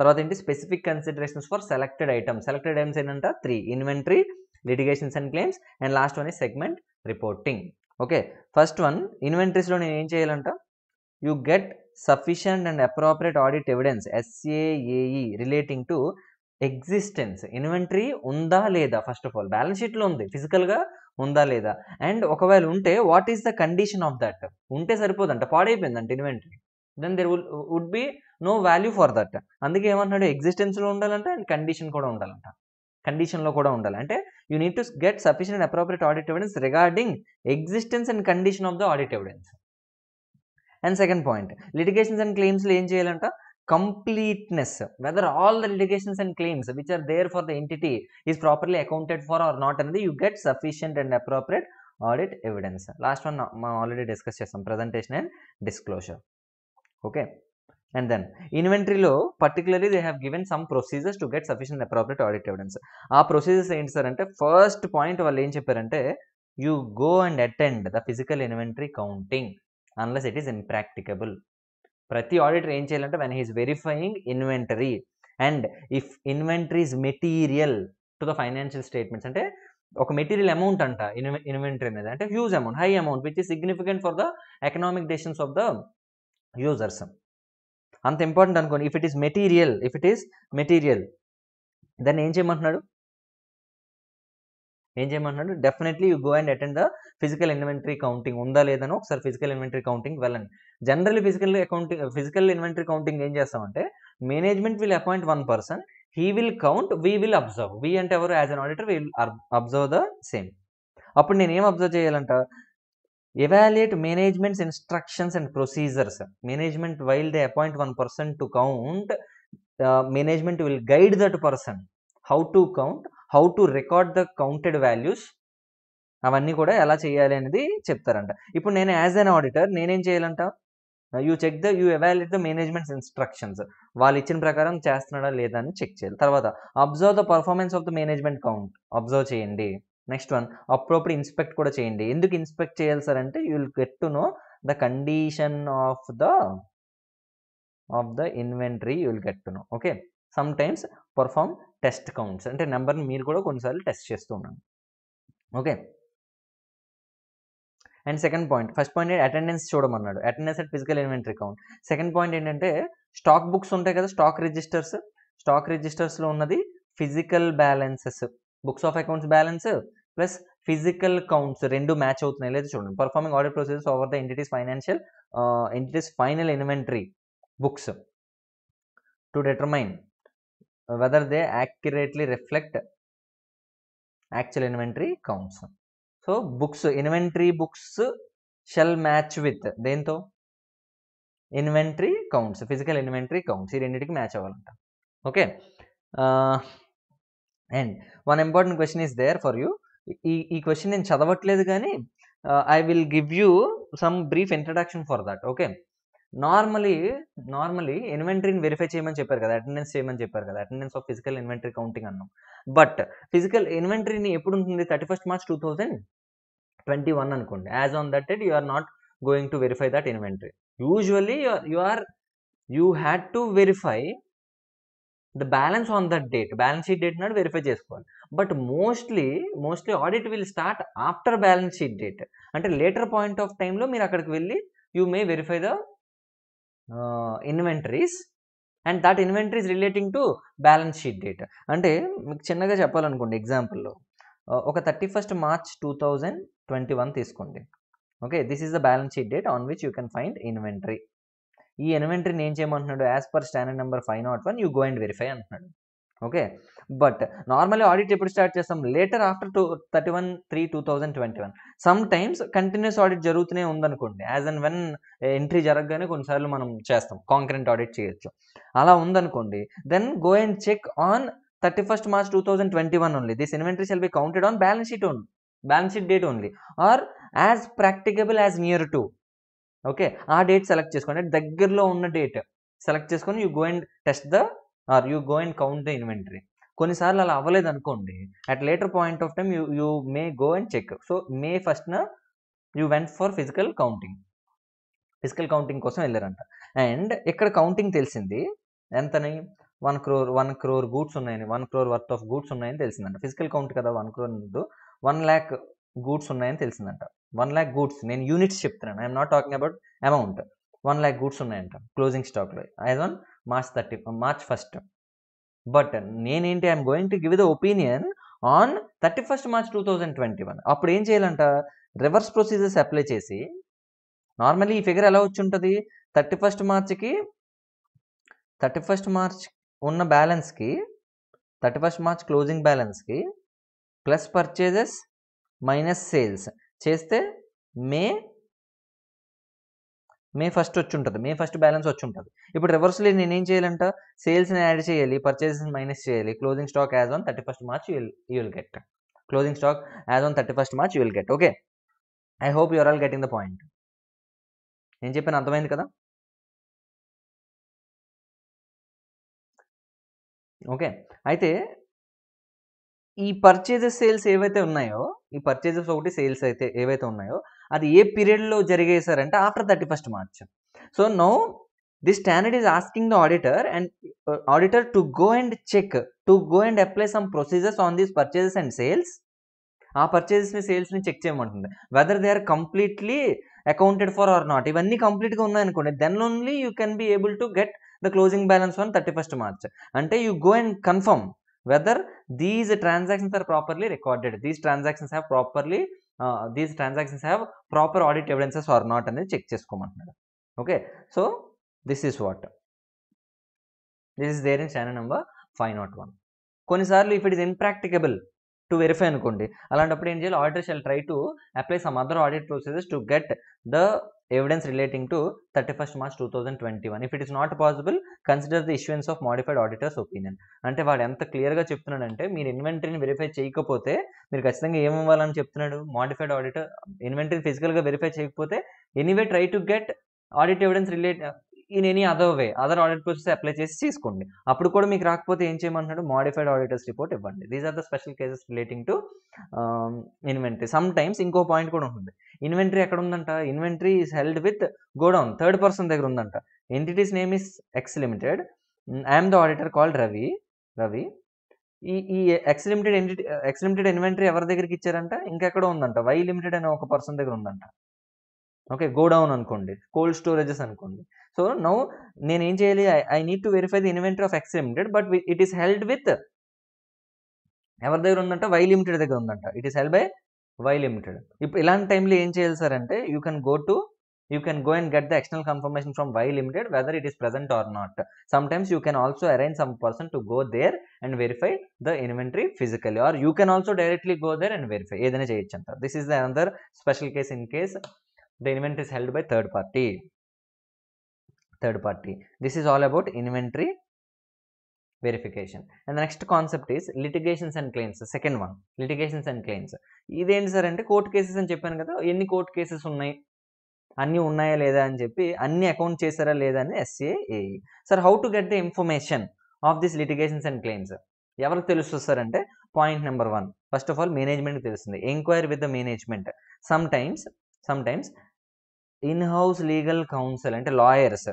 తర్వాత ఏంటి specific considerations for selected items selected items ఏంటంటే three inventory litigations and claims and last one is segment reporting okay first one ఇన్వెంటరీస్లో నేను ఏం చేయాలంట you get sufficient and appropriate audit evidence ఎస్ఏఏఈ relating to existence inventory ఉందా లేదా first of all balance షీట్లో ఉంది ఫిజికల్గా ఉందా లేదా అండ్ ఒకవేళ ఉంటే what is the condition of that ఉంటే సరిపోదంట పాడైపోయిందంట inventory then there will would be no value for that అందుకే ఏమంటున్నాడు ఎగ్జిస్టెన్స్లో ఉండాలంట అండ్ కండిషన్ కూడా ఉండాలంట కండిషన్లో కూడా ఉండాలి అంటే you need to get sufficient and appropriate audit evidence regarding existence and condition of the audit evidence. And second point, litigations and claims lo em completeness whether all the litigations and claims which are there for the entity is properly accounted for or not and you get sufficient and appropriate audit evidence. Last one already discussed some presentation and disclosure. Okay. And then ఇన్వెంటరీలో particularly they have given some procedures to get sufficient appropriate audit evidence ఆ procedures ఏంటి sir అంటే first point వాళ్ళు ఏం చెప్పారంటే you go and attend the physical inventory counting unless it is impracticable ప్రతి auditor ఏం చేయాలంటే when he's verifying inventory and if inventories material to the financial statements అంటే ఒక మెటీరియల్ అమౌంట్ అంట ఇన్వెంటరీ అనేది అంటే huge amount high amount which is significant for the economic decisions of the users అంత important అనుకోండి if it is material if it is material దాన్ని ఏం చేయమంటున్నాడు ఏం చేయమంటున్నాడు definitely you go and attend the physical inventory counting ఉందా లేదని ఒకసారి ఫిజికల్ ఇన్వెంటరీ కౌంటింగ్ వెళ్ళండి generally physical accounting physical inventory counting ఏం చేస్తామంటే management will appoint one person he will count we will observe we అంటే ఎవరు as an auditor we will observe the same అప్పుడు నేను ఏం అబ్జర్వ్ చేయాలంట evaluate management's instructions and procedures management while they appoint one person to count management will guide that person how to count how to record the counted values అవన్నీ కూడా ఎలా చేయాలి అనేది చెప్తారంట ఇప్పుడు నేను యాజ్ అన్ ఆడిటర్ నేనేం చేయాలంట you check the you evaluate the management's instructions వాళ్ళు ఇచ్చిన ప్రకారం చేస్తున్నాడా లేదా అని చెక్ చేయాలి తర్వాత observe the performance of the management count observe చేయండి నెక్స్ట్ వన్ అప్పుడప్పుడు ఇన్స్పెక్ట్ కూడా చేయండి ఎందుకు ఇన్స్పెక్ట్ చేయాలి సార్ అంటే you will get to know the condition of the of the inventory you will get to know okay some times perform test counts అంటే నెంబర్ని మీరు కూడా కొన్నిసార్లు టెస్ట్ చేస్తూ ఉన్నాను okay and second point first point attendance చూడమన్నాడు attendance at physical inventory count second point ఏంటంటే stock books ఉంటాయి కదా స్టాక్ రిజిస్టర్స్ స్టాక్ రిజిస్టర్స్లో ఉన్నది physical balances books of accounts balance plus physical counts రెండు మ్యాచ్ అవుతున్నాయి లేదా చూడండి performing audit procedures over the entity's financial entities final inventory books to determine whether they accurately reflect actual inventory counts so books inventory books shall match with దేంతో inventory counts physical inventory counts ఈ రెండింటికి match అవ్వాలంట okay uh, and one important question is there for you ఈ ఈ క్వశ్చన్ నేను చదవట్లేదు కానీ I will give you some brief introduction for that okay normally normally ఇన్వెంటరీని వెరిఫై చేయమని చెప్పారు కదా అటెండెన్స్ చేయమని చెప్పారు కదా attendance of physical inventory counting అన్నాం బట్ ఫిజికల్ ఇన్వెంటరీని ఎప్పుడు ఉంటుంది thirty first March two thousand twenty one అనుకోండి as on that date you are not going to verify that inventory usually you are you had to verify the balance on that date balance sheet date నాడు verify చేసుకోవాలి but mostly mostly audit will start after balance sheet date అంటే later point of టైంలో మీరు అక్కడికి వెళ్ళి you may verify the inventories and that inventories relating to balance sheet date అంటే మీకు చిన్నగా చెప్పాలనుకోండి ఎగ్జాంపుల్లో ఒక thirty first March two thousand twenty one తీసుకోండి okay this is the balance sheet date on which you can find inventory ఈ ఇన్వెంటరీని ఏం చేయమంటున్నాడు as per standard number five nought one you go and verify అంటున్నాడు okay but normally audit ఎప్పుడు start చేస్తాం later after to thirty one three two thousand twenty one some times continues audit జరుగుతూనే ఉందనుకోండి as and when entry జరగగానే కొన్నిసార్లు మనం చేస్తాం concurrent audit చేయొచ్చు అలా ఉందనుకోండి then go and check on thirty first March two thousand twenty one only this inventory shall be counted on balance sheet only balance sheet date only or as practicable as near to okay ఆ date select చేసుకోండి అంటే దగ్గరలో ఉన్న date select చేసుకొని you go and test the or you go and count the inventory కొన్నిసార్లు అలా అవ్వలేదు అనుకోండి at later point of time you you may go and check so may ఫస్ట్న you went for physical counting physical counting కోసం వెళ్ళారంట అండ్ ఇక్కడ counting తెలిసింది ఎంతని one crore one crore goods ఉన్నాయని one crore worth of goods ఉన్నాయని తెలిసిందంట ఫిజికల్ కౌంట్ కదా one crore one lakh goods ఉన్నాయని తెలిసిందంట వన్ ల్యాక్ గూడ్స్ నేను యూనిట్స్ చెప్తున్నాను I'm not talking about amount one lakh goods ఉన్నాయంట క్లోజింగ్ స్టాక్లో as on March thirty March first but నేనేంటి I'm going to give the opinion on thirty first March two thousand twenty one అప్పుడు ఏం చేయాలంట reverse procedures apply చేసి నార్మల్లీ ఈ figure ఎలా వచ్చి ఉంటుంది థర్టీ ఫస్ట్ మార్చ్కి థర్టీ ఫస్ట్ మార్చ్ ఉన్న బ్యాలెన్స్కి థర్టీ ఫస్ట్ మార్చ్ క్లోజింగ్ బ్యాలెన్స్కి ప్లస్ పర్చేజెస్ మైనస్ సేల్స్ చేస్తే మే మే ఫస్ట్ వచ్చి ఉంటుంది మే ఫస్ట్ బ్యాలెన్స్ వచ్చి ఉంటుంది ఇప్పుడు రివర్స్లీ ఏం చేయాలంట సేల్స్ని యాడ్ చేయాలి పర్చేసెస్ మైనస్ చేయాలి closing stock as on thirty first March you'll you'll get closing stock as on thirty first March you'll get okay I hope your all getting the point నేను చెప్పాను అర్థమైంది కదా okay అయితే ఈ purchases sales ఏవైతే ఉన్నాయో ఈ పర్చేజెస్ ఒకటి సేల్స్ అయితే ఏవైతే ఉన్నాయో అది ఏ పీరియడ్లో లో సార్ uh, అంటే after thirty first March so no the standard is asking the auditor and auditor to go and check to go and apply some procedures on these purchases and sales ఆ పర్చేజెస్ని సేల్స్ని check చేయమంటుంది whether they are completely accounted for or not ఇవన్నీ కంప్లీట్గా ఉన్నాయనుకోండి then only you can be able to get the closing balance on thirty first March అంటే you go and confirm whether these transactions are properly recorded these transactions have properly uh, these transactions have proper audit evidences or not అనేది check చేసుకోమంటున్నాడు okay so this is what this is there in channel number five nought one కొన్నిసార్లు if it is impracticable to verify అనుకోండి అలాంటప్పుడు ఏం చేయాలి auditor shall try to apply some other audit procedures to get the evidence relating to thirty first relating two thousand twenty one if it is not possible, consider the issuance of modified auditor's opinion అంటే వాడు ఎంత క్లియర్గా చెప్తున్నాడంటే మీరు ఇన్వెంటరీని verify చేయకపోతే మీరు ఖచ్చితంగా ఏమి ఇవ్వాలని చెప్తున్నాడు మాడిఫైడ్ ఆడిటర్ ఇన్వెంటరీని ఫిజికల్గా వెరిఫై చేయకపోతే anyway try to get audit evidence relate in any other way other audit process apply చేసి తీసుకోండి అప్పుడు కూడా మీకు రాకపోతే ఏం చేయమంటున్నాడు మోడిఫైడ్ ఆడిటర్స్ రిపోర్ట్ ఇవ్వండి these are the special cases relating to inventory sometimes ఇంకో పాయింట్ కూడా ఉంటుంది ఇన్వెంటరీ ఎక్కడ ఉందంట inventory is held with godown third person దగ్గర ఉందంట entity's name is X limited I'm the auditor call Ravi Ravi ఈ ఈ X limited entity X limited inventory ఎవరి దగ్గరికి ఇచ్చారంట ఇంకెక్కడో ఉందంట వై లిమిటెడ్ అనే ఒక పర్సన్ దగ్గర ఉందంట ఓకే గోడౌన్ అనుకోండి కోల్డ్ స్టోరేజెస్ అనుకోండి సో నౌ నేను ఏం చేయాలి I need to verify the inventory of X limited but it is held with ఎవరి దగ్గర ఉందంట వై లిమిటెడ్ దగ్గర ఉందంట it is held by Y limited ఇప్పుడు ఇలాంటి టైంలో ఏం చేయాలి సార్ అంటే you can go to you can go and get the external confirmation from Y limited whether it is present or not some sometimes you can also arrange some person to go there and verify the inventory physically or you can also directly go there and verify ఏదైనా చేయొచ్చు అంటారు this is the another special case in case the inventory is held by third party third party this is all about inventory verification and next concept is litigations and claims second one litigations and claims ఇదేంటి sir అంటే court cases అని చెప్పాను కదా ఎన్ని court cases ఉన్నాయి అన్నీ ఉన్నాయా లేదా అని చెప్పి అన్ని అకౌంట్ చేశారా లేదా అని ఎస్ఏఏ sir how to get the information of this litigations and claims ఎవరికి తెలుస్తుంది సార్ అంటే point number one first of all management తెలుస్తుంది enquiry with the management sometimes sometimes in house legal counsel అంటే lawyers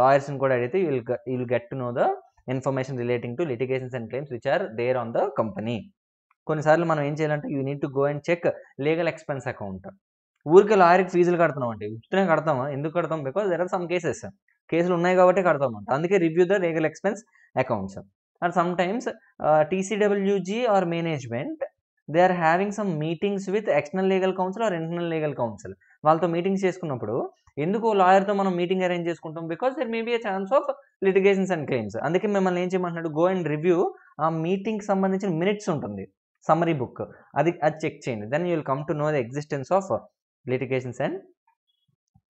లాయర్స్ని కూడా అడిగితే you'll you'll get to know the information relating to litigations and claims which are there on the company కొన్నిసార్లు మనం ఏం చేయాలంటే you need to go and check legal expense account ఊరికే లాయర్కి ఫీజులు కడుతున్నాం అండి ఉత్తనే కడతామా ఎందుకు కడతాం because there are some cases కేసులు ఉన్నాయి కాబట్టి కడతాం అంట అందుకే review the legal expense accounts and sometimes TCWG or management they are having some meetings with external legal counsel or internal legal counsel వాళ్ళతో మీటింగ్స్ చేసుకున్నప్పుడు ఎందుకు లాయర్తో మనం మీటింగ్ అరేంజ్ చేసుకుంటాం because there may be a chance of litigations and claims అందుకే మిమ్మల్ని ఏం చేయమంటున్నాడు గో అండ్ రివ్యూ ఆ మీటింగ్ సంబంధించిన మినిట్స్ ఉంటుంది సమ్మరీ బుక్ అది అది చెక్ చేయండి then you will come to know the existence of litigations and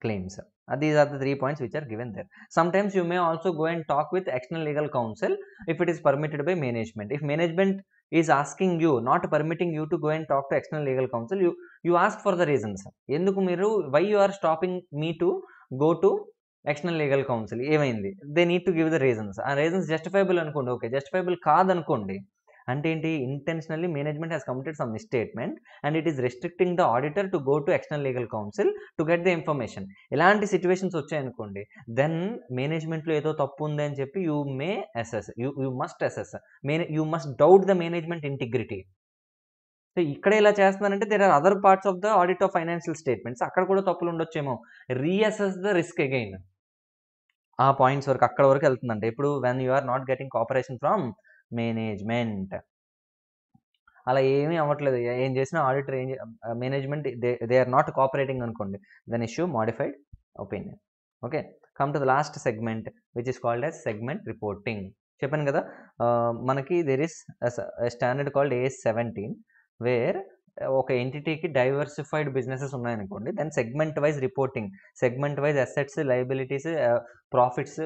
claims these are the three points which are given there times you may also go and talk with external legal counsel if it is permitted by management if management is asking you not permitting you to go and talk to external legal council you you ask for the reasons ఎందుకు మీరు why you are stopping me to go to external legal counsel ఏమైంది they need to give the reasons ఆ reasons justifiable అనుకోండి okay justifiable కాదనుకోండి అంటే ఏంటి intentionally management has committed some misstatement and it is restricting the auditor to go to external legal counsel to get the information ఇలాంటి situations వచ్చాయనుకోండి then మేనేజ్మెంట్లో ఏదో తప్పు ఉంది అని చెప్పి you May assess you you must assess మేనే you must doubt the management integrity so ఇక్కడ ఇలా చేస్తున్నారంటే there are other parts of the audit of financial statements అక్కడ కూడా తప్పులు ఉండొచ్చేమో రీఅసెస్ ద రిస్క్ అగైన్ ఆ పాయింట్స్ వరకు అక్కడ వరకు వెళ్తుందంటే ఇప్పుడు when you are not getting cooperation from management అలా ఏమీ అవ్వట్లేదు ఏం చేసినా ఆడిటర్ ఏం management they they are not cooperating అనుకోండి then issue modified opinion okay come to the last segment which is called as segment reporting చెప్పాను కదా మనకి there is standard called A seventeen where ఒక ఎంటిటీకి డైవర్సిఫైడ్ బిజినెసెస్ ఉన్నాయనుకోండి then segment wise reporting segment wise assets liabilities profits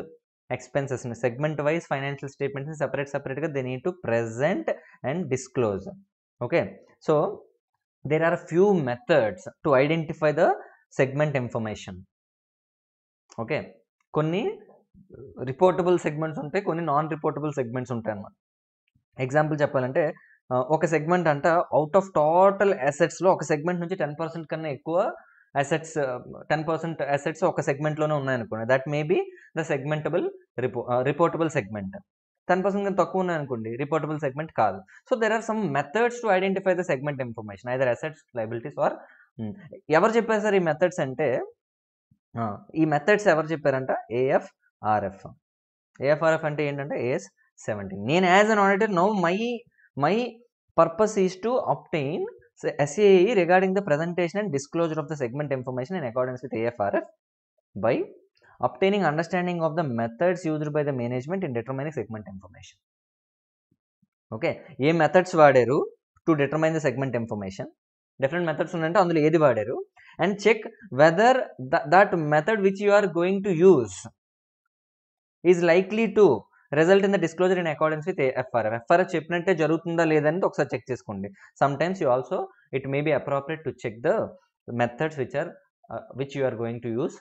ఎక్స్పెన్సెస్ని segment wise financial స్టేట్మెంట్స్ని separate సపరేట్గా they need to present and disclose okay so there are few methods to identify the segment information okay కొన్ని reportable segments ఉంటాయి కొన్ని non reportable segments ఉంటాయి అన్నమాట example చెప్పాలంటే ఒక సెగ్మెంట్ అంట అవుట్ ఆఫ్ టోటల్ అసెట్స్లో ఒక సెగ్మెంట్ నుంచి టెన్ పర్సెంట్ కన్నా ఎక్కువ అసెట్స్ టెన్ పర్సెంట్ అసెట్స్ ఒక సెగ్మెంట్లోనే ఉన్నాయనుకోండి that may be the segmentable రిపో రిపోర్టబుల్ సెగ్మెంట్ టెన్ పర్సెంట్ కానీ తక్కువ ఉన్నాయనుకోండి రిపోర్టబుల్ సెగ్మెంట్ కాదు so there are some methods to identify the segment information either assets liabilities or ఎవరు చెప్పారు సార్ ఈ మెథడ్స్ అంటే ఈ మెథడ్స్ ఎవరు చెప్పారంట ఏఎఫ్ ఆర్ఎఫ్ ఏఎఫ్ఆర్ఎఫ్ అంటే ఏంటంటే ఏఎస్ సెవెంటీన్ నేను as an auditor no my my purpose is to obtain So SAE regarding the presentation and disclosure of the segment information in accordance with AFRF by obtaining understanding of the methods used by the management in determining segment information. Okay ఏ methods వాడారు to determine the segment information different methods ఉన్నాయంటే అందులో ఏది వాడారు and check whether that method which you are going to use is likely to result in the disclosure in accordance with FRF FRF చెప్పినట్టే జరుగుతుందా లేదని ఒకసారి check చేసుకోండి sometimes you also it may be appropriate to check the methods which are which you're going to use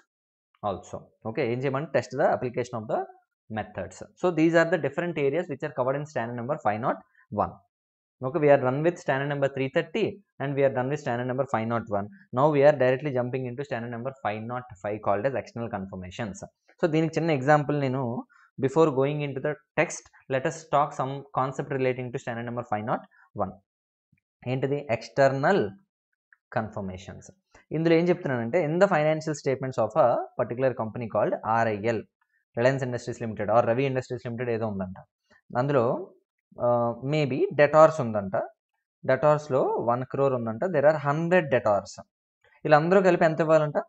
also okay ఏం చేయమంటే test the application of the methods so these are the different areas which are covered in standard number five nought one okay we're run with standard number three thirty and we're run with standard number five nought one no we're directly jumping into standard number five not five called as external confirmations so దీనికి చిన్న example నేను before going into the text let us talk some concept relating number five nought one ఏంటిది external confirmations ఇందులో ఏం చెప్తున్నానంటే in the financial statements of a particular company called RIL Reliance Industries Limited or Ravi Industries Limited ఏదో ఉందంట అందులో maybe debtors ఉందంట డెటార్స్లో one crore ఉందంట there are hundred debtors వీళ్ళందరూ కలిపి ఎంత ఇవ్వాలంట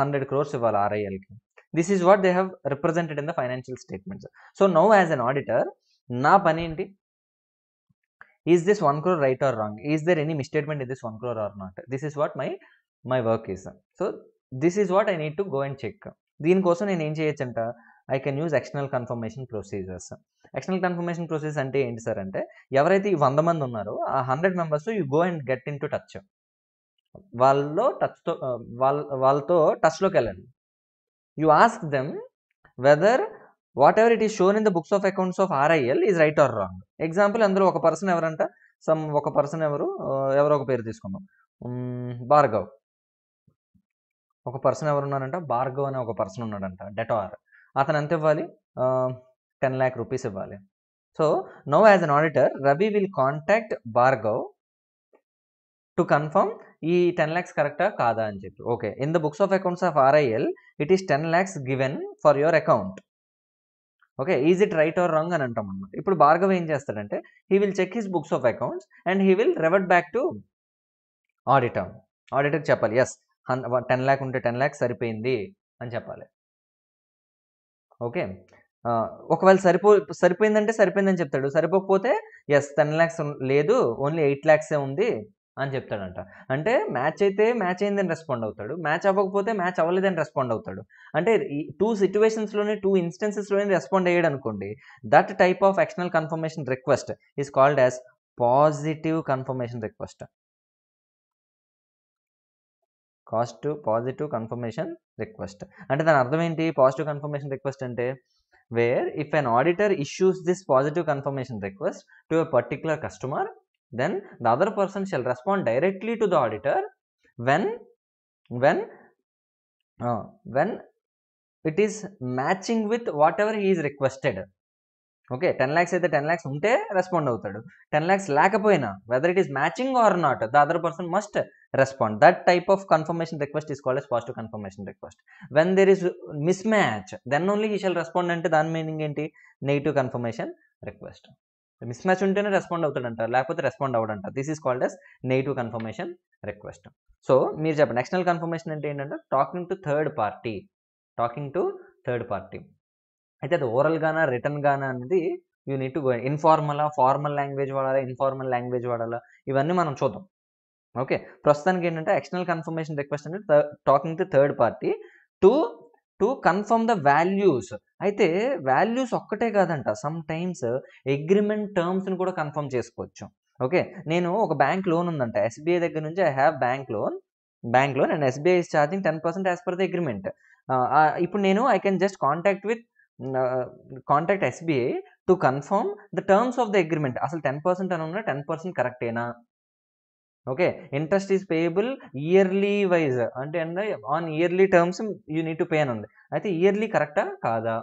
హండ్రెడ్ క్రోర్స్ ఇవ్వాలి ఆర్ఐఎల్కి this is what they have represented in the financial statements so now as an auditor నా పని ఏంటి is this one crore right or wrong is there any misstatement in this one crore or not this is what my my work is so this is what I need to go and check దీనికోసం నేను ఏం చేయొచ్చంట I can use external confirmation procedures external confirmation procedures అంటే ఏంటి sir అంటే ఎవరైతే ఈ వంద మంది ఉన్నారో ఆ hundred members you go and get in to touch వాళ్ళు టచ్తో వాళ్ళ వాళ్ళతో టచ్లోకి వెళ్ళండి ask them whether whatever it is shown in the books of accounts of RIL is right or wrong example అందులో ఒక పర్సన్ ఎవరంట సమ్ ఒక పర్సన్ ఎవరు ఎవరో ఒక పేరు తీసుకుందాం భార్గవ్ ఒక పర్సన్ ఎవరు ఎవరున్నారంట భార్గవ్ అనే ఒక పర్సన్ ఉన్నాడంట డెటార్ అతను ఎంత ఇవ్వాలి టెన్ ల్యాక్ రూపీస్ ఇవ్వాలి so no as an auditor Ravi will contact Bhargav to confirm ఈ టెన్ ల్యాక్స్ కరెక్టా కాదా అని చెప్పి okay in the books of accounts of RIL it is ten lakhs given for your account okay is it right or wrong అని అంటాం అనమాట ఇప్పుడు భార్గవ్ ఏం చేస్తాడంటే he will check his books of accounts and he will revert back to auditor auditor చెప్పాలి yes ten lakh ఉంటే ten lakhs సరిపోయింది అని చెప్పాలి ఓకే ఒకవేళ సరిపో సరిపోయిందంటే సరిపోయిందని చెప్తాడు సరిపోకపోతే ఎస్ టెన్ ల్యాక్స్ లేదు ఓన్లీ ఎయిట్ ల్యాక్సే ఉంది అని చెప్తాడంట అంటే మ్యాచ్ అయితే మ్యాచ్ అయిందని రెస్పాండ్ అవుతాడు మ్యాచ్ అవ్వకపోతే మ్యాచ్ అవ్వలేదని రెస్పాండ్ అవుతాడు అంటే టూ సిచ్యువేషన్స్లోనే టూ ఇన్స్టెన్సెస్లోనే రెస్పాండ్ అయ్యాడు అనుకోండి that type of external confirmation request is called as positive confirmation request called positive confirmation request అంటే దాని అర్థం ఏంటి పాజిటివ్ కన్ఫర్మేషన్ రిక్వెస్ట్ అంటే where if an auditor issues this positive confirmation request to a particular customer then the other person shall respond directly to the auditor when when uh, when it is matching with whatever he is requested okay ten lakhs అయితే ten lakhs ఉంటే respond అవుతాడు ten lakhs లేకపోయినా whether it is matching or not the other person must respond that type of confirmation request is called as positive confirmation request when there is mismatch then only he shall respond అంటే దాని meaning ఏంటి negative confirmation request mismatch ఉంటేనే respond అవుతాడంట లేకపోతే respond అవ్వడంట this is called as negative confirmation request so మీరు చెప్పండి external confirmation అంటే ఏంటంటే talking to third party talking to third party అయితే అది ఓరల్గానా రిటర్న్ గానా అనేది యూ నీట్ టు గో ఇన్ఫార్మలా ఫార్మల్ లాంగ్వేజ్ వాడాలా ఇన్ఫార్మల్ లాంగ్వేజ్ వాడాలా ఇవన్నీ మనం చూద్దాం ఓకే ప్రస్తుతానికి ఏంటంటే ఎక్స్టర్నల్ కన్ఫర్మేషన్ రిక్వెస్ట్ అంటే talking to third party to to confirm the values అయితే వాల్యూస్ ఒక్కటే కాదంట సమ్ టైమ్స్ అగ్రిమెంట్ టర్మ్స్ని కూడా కన్ఫర్మ్ చేసుకోవచ్చు ఓకే నేను ఒక బ్యాంక్ లోన్ ఉందంట ఎస్బీఐ దగ్గర నుంచి I have bank loan bank loan and SBI is charging ten percent as per the agreement ఇప్పుడు నేను I can just contact with contact SBI to confirm the terms of the agreement అసలు ten percent అని ఉన్న ten percent కరెక్టేనా okay interest is payable yearly wise అంటే and on yearly terms you need to pay అని ఉంది అయితే yearly కరెక్టా కాదా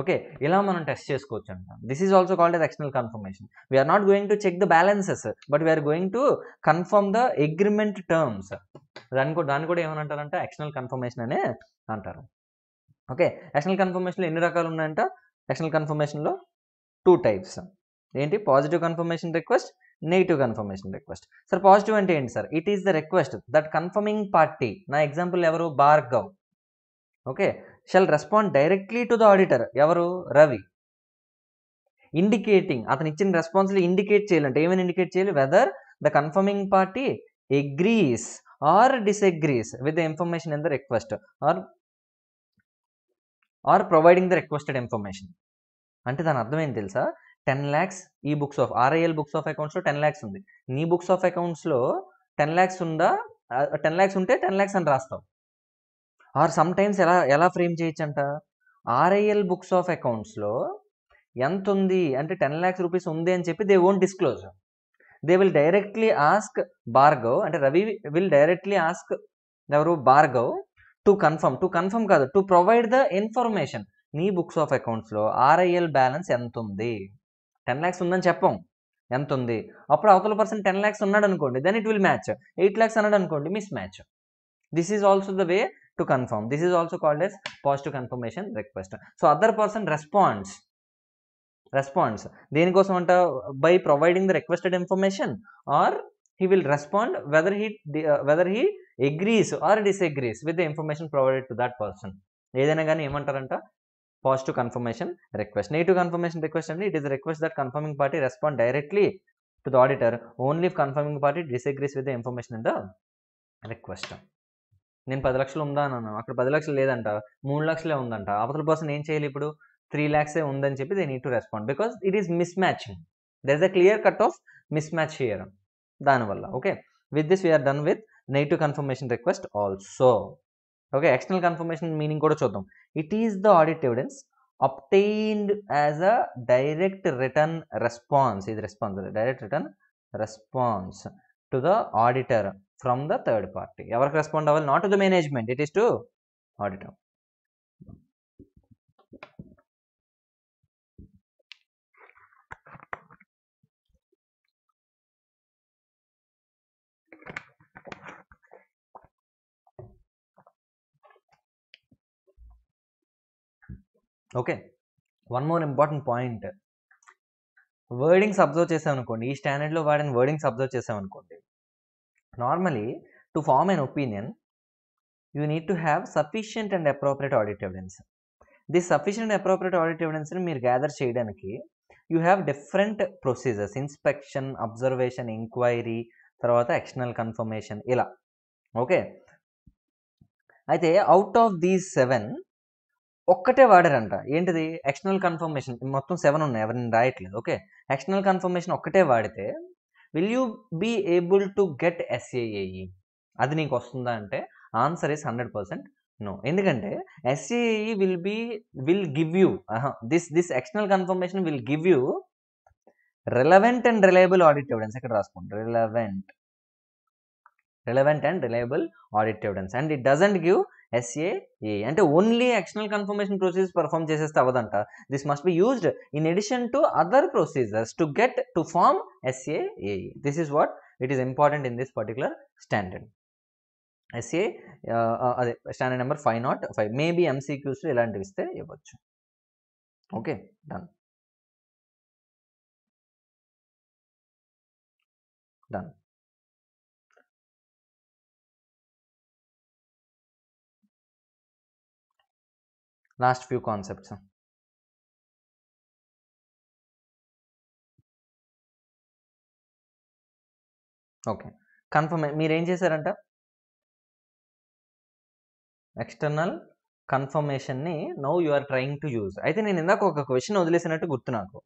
ఓకే ఇలా మనం టెస్ట్ చేసుకోవచ్చు అంట this is also called as external confirmation we're not going to check the balances but we're going to confirm the agreement terms దాన్ని దాన్ని కూడా ఏమని అంటారంట ఎక్స్టర్నల్ కన్ఫర్మేషన్ అనే అంటారు ఓకే ఎక్స్టర్నల్ కన్ఫర్మేషన్లో ఎన్ని రకాలు ఉన్నాయంట ఎక్స్టర్నల్ కన్ఫర్మేషన్లో టూ టైప్స్ ఏంటి positive confirmation request negative confirmation request sir positive అంటే ఏంటి sir it is the request that confirming party నా ఎగ్జాంపుల్ ఎవరు Bhargav okay shall respond directly to the auditor ఎవరు రవి ఇండికేటింగ్ అతను ఇచ్చిన రెస్పాన్స్లు ఇండికేట్ చేయాలంటే ఏమైనా ఇండికేట్ చేయాలి whether the confirming party agrees or disagrees with the information in the request or or providing the requested information అంటే దాని అర్థం ఏంటి తెలుసా టెన్ ల్యాక్స్ ఈ books of RIL books of అకౌంట్స్లో టెన్ ల్యాక్స్ ఉంది నీ బుక్స్ ఆఫ్ అకౌంట్స్లో టెన్ ల్యాక్స్ ఉందా టెన్ ల్యాక్స్ ఉంటే టెన్ ల్యాక్స్ అని రాస్తాం ఆర్ సమ్ టైమ్స్ ఎలా ఎలా ఫ్రేమ్ చేయొచ్చు అంట ఆర్ఐఎల్ బుక్స్ ఆఫ్ అకౌంట్స్లో ఎంత ఉంది అంటే టెన్ ల్యాక్స్ రూపీస్ ఉంది అని చెప్పి they won't disclose they will directly ask Bhargav అంటే రవి విల్ డైరెక్ట్లీ ఆస్క్ ఎవరు Bhargav to confirm to confirm కాదు టు ప్రొవైడ్ ద ఇన్ఫర్మేషన్ నీ బుక్స్ ఆఫ్ అకౌంట్స్లో ఆర్ఐఎల్ బ్యాలెన్స్ ఎంత ఉంది టెన్ ల్యాక్స్ ఉందని చెప్పం ఎంత ఉంది అప్పుడు అవతల పర్సన్ టెన్ ల్యాక్స్ ఉన్నాడు అనుకోండి then it will match eight lakhs అన్నాడు అనుకోండి mismatch this is also the way to confirm this is also called as positive confirmation request so other person responds responds దేనికోసం అంట by providing the requested information or he will respond whether he uh, whether he agrees or disagrees with the information provided to that person ఏదైనా కానీ ఏమంటారంట positive confirmation request negative confirmation request అంటే it is request that confirming party respond directly to the auditor only confirming party disagrees with the information in the request నేను పది లక్షలు ఉందా అన్నాను అక్కడ పది లక్షలు లేదంట మూడు లక్షలే ఉందంట అవతల కోసం ఏం చేయాలి ఇప్పుడు త్రీ ల్యాక్సే ఉందని చెప్పి they need to respond because it is mismatching there is a clear cut of mismatch here దానివల్ల okay with this we're done with negative confirmation request also okay external confirmation meaning కూడా చూద్దాం It is the audit evidence obtained as a direct written response is responsible direct written response to the auditor from the third party. Our correspondent not to the management, it is to auditor. Okay one more important point wordings observe చేసామనుకోండి ఈ స్టాండర్డ్లో వాడిన wordings observe చేసామనుకోండి normally to form an opinion you need to have sufficient and appropriate audit evidence this sufficient appropriate audit ఎవిడెన్స్ని మీరు gather చేయడానికి you have different procedures inspection observation enquiry తర్వాత external confirmation ఇలా ఓకే అయితే out of these seven ఒక్కటే వాడారంట ఏంటిది external confirmation మొత్తం సెవెన్ ఉన్నాయి ఎవరిని రాయట్లేదు ఓకే ఎక్స్టర్నల్ కన్ఫర్మేషన్ ఒక్కటే వాడితే will you be able to get SAAE అది నీకు వస్తుందా అంటే answer is hundred percent no ఎందుకంటే SAE will be will give you this this external confirmation will give you relevant and reliable audit evidence ఇక్కడ రాసుకోండి relevant relevant and reliable audit evidence and it doesn't give SAA అంటే only external confirmation procedure perform చేసేస్తే అవ్వదంట this must be used in addition to other procedures to get to form SAA this is what it is important in this particular standard SA అదే standard number five not five maybe MCQs ఇలాంటివి ఇస్తే ఇవ్వచ్చు okay done done last few concepts okay confirm మీరేం చేశారంట external కన్ఫర్మేషన్ని no you are trying to use అయితే నేను ఇందాక ఒక క్వశ్చన్ వదిలేసినట్టు గుర్తు నాకు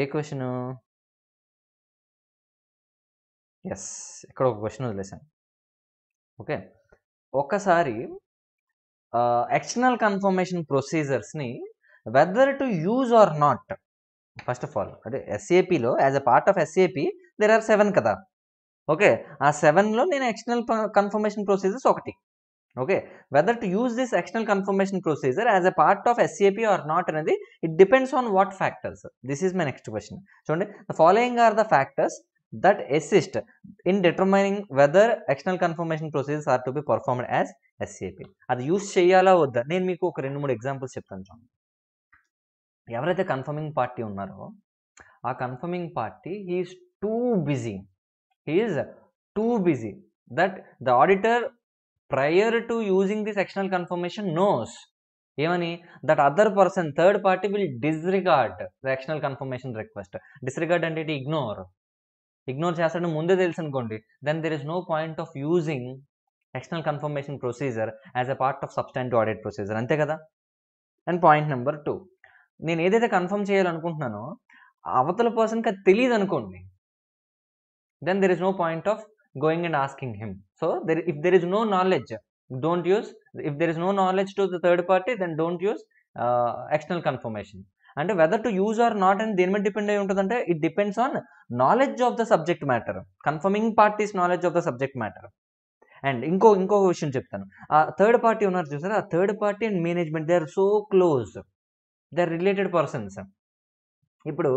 ఏ క్వశ్చను ఎస్ ఇక్కడ ఒక క్వశ్చన్ వదిలేసాను ఓకే ఒకసారి ఎక్స్టర్నల్ కన్ఫర్మేషన్ ప్రొసీజర్స్ని whether to use or not first of all అంటే ఎస్ఏపిలో as a part of SAP there are seven కదా ఓకే ఆ సెవెన్లో నేను ఎక్స్టర్నల్ కన్ఫర్మేషన్ ప్రొసీజర్స్ ఒకటి okay whether to use this external confirmation procedure as a part of SAP or not అనేది it depends on what factors this is my next question చూడండి the following are the factors that assist in determining weather external confirmation processes are to be performed as SCAP. అది use చేయాలా వద్దా నేను మీకు ఒక రెండు మూడు ఎగ్జాంపుల్స్ చెప్తాను చూడండి ఎవరైతే కన్ఫర్మింగ్ పార్టీ ఉన్నారో ఆ confirming party he is too busy he is too busy that the auditor prior to using this external confirmation knows ఏమని that other person third party will disregard the external confirmation request disregard అంటే ignore ignore చేస్తాడని ముందే తెలుసు అనుకోండి then there is no point of using external confirmation procedure as a part of substantive audit procedure అంతే కదా and point number two నేను ఏదైతే confirm చేయాలనుకుంటున్నానో అవతల పర్సన్కి అది తెలియదు అనుకోండి then there is no point of going and asking him so there if there is no knowledge don't use if there is no knowledge to the third party then don't use external confirmation అంటే whether to use or not అని దేని మీద depend అయి ఉంటుందంటే it depends on knowledge of the subject matter confirming parties knowledge of the subject matter and ఇంకో ఇంకో విషయం చెప్తాను ఆ థర్డ్ పార్టీ ఉన్నారు చూసారు ఆ third party and management they are so close they are related persons ఇప్పుడు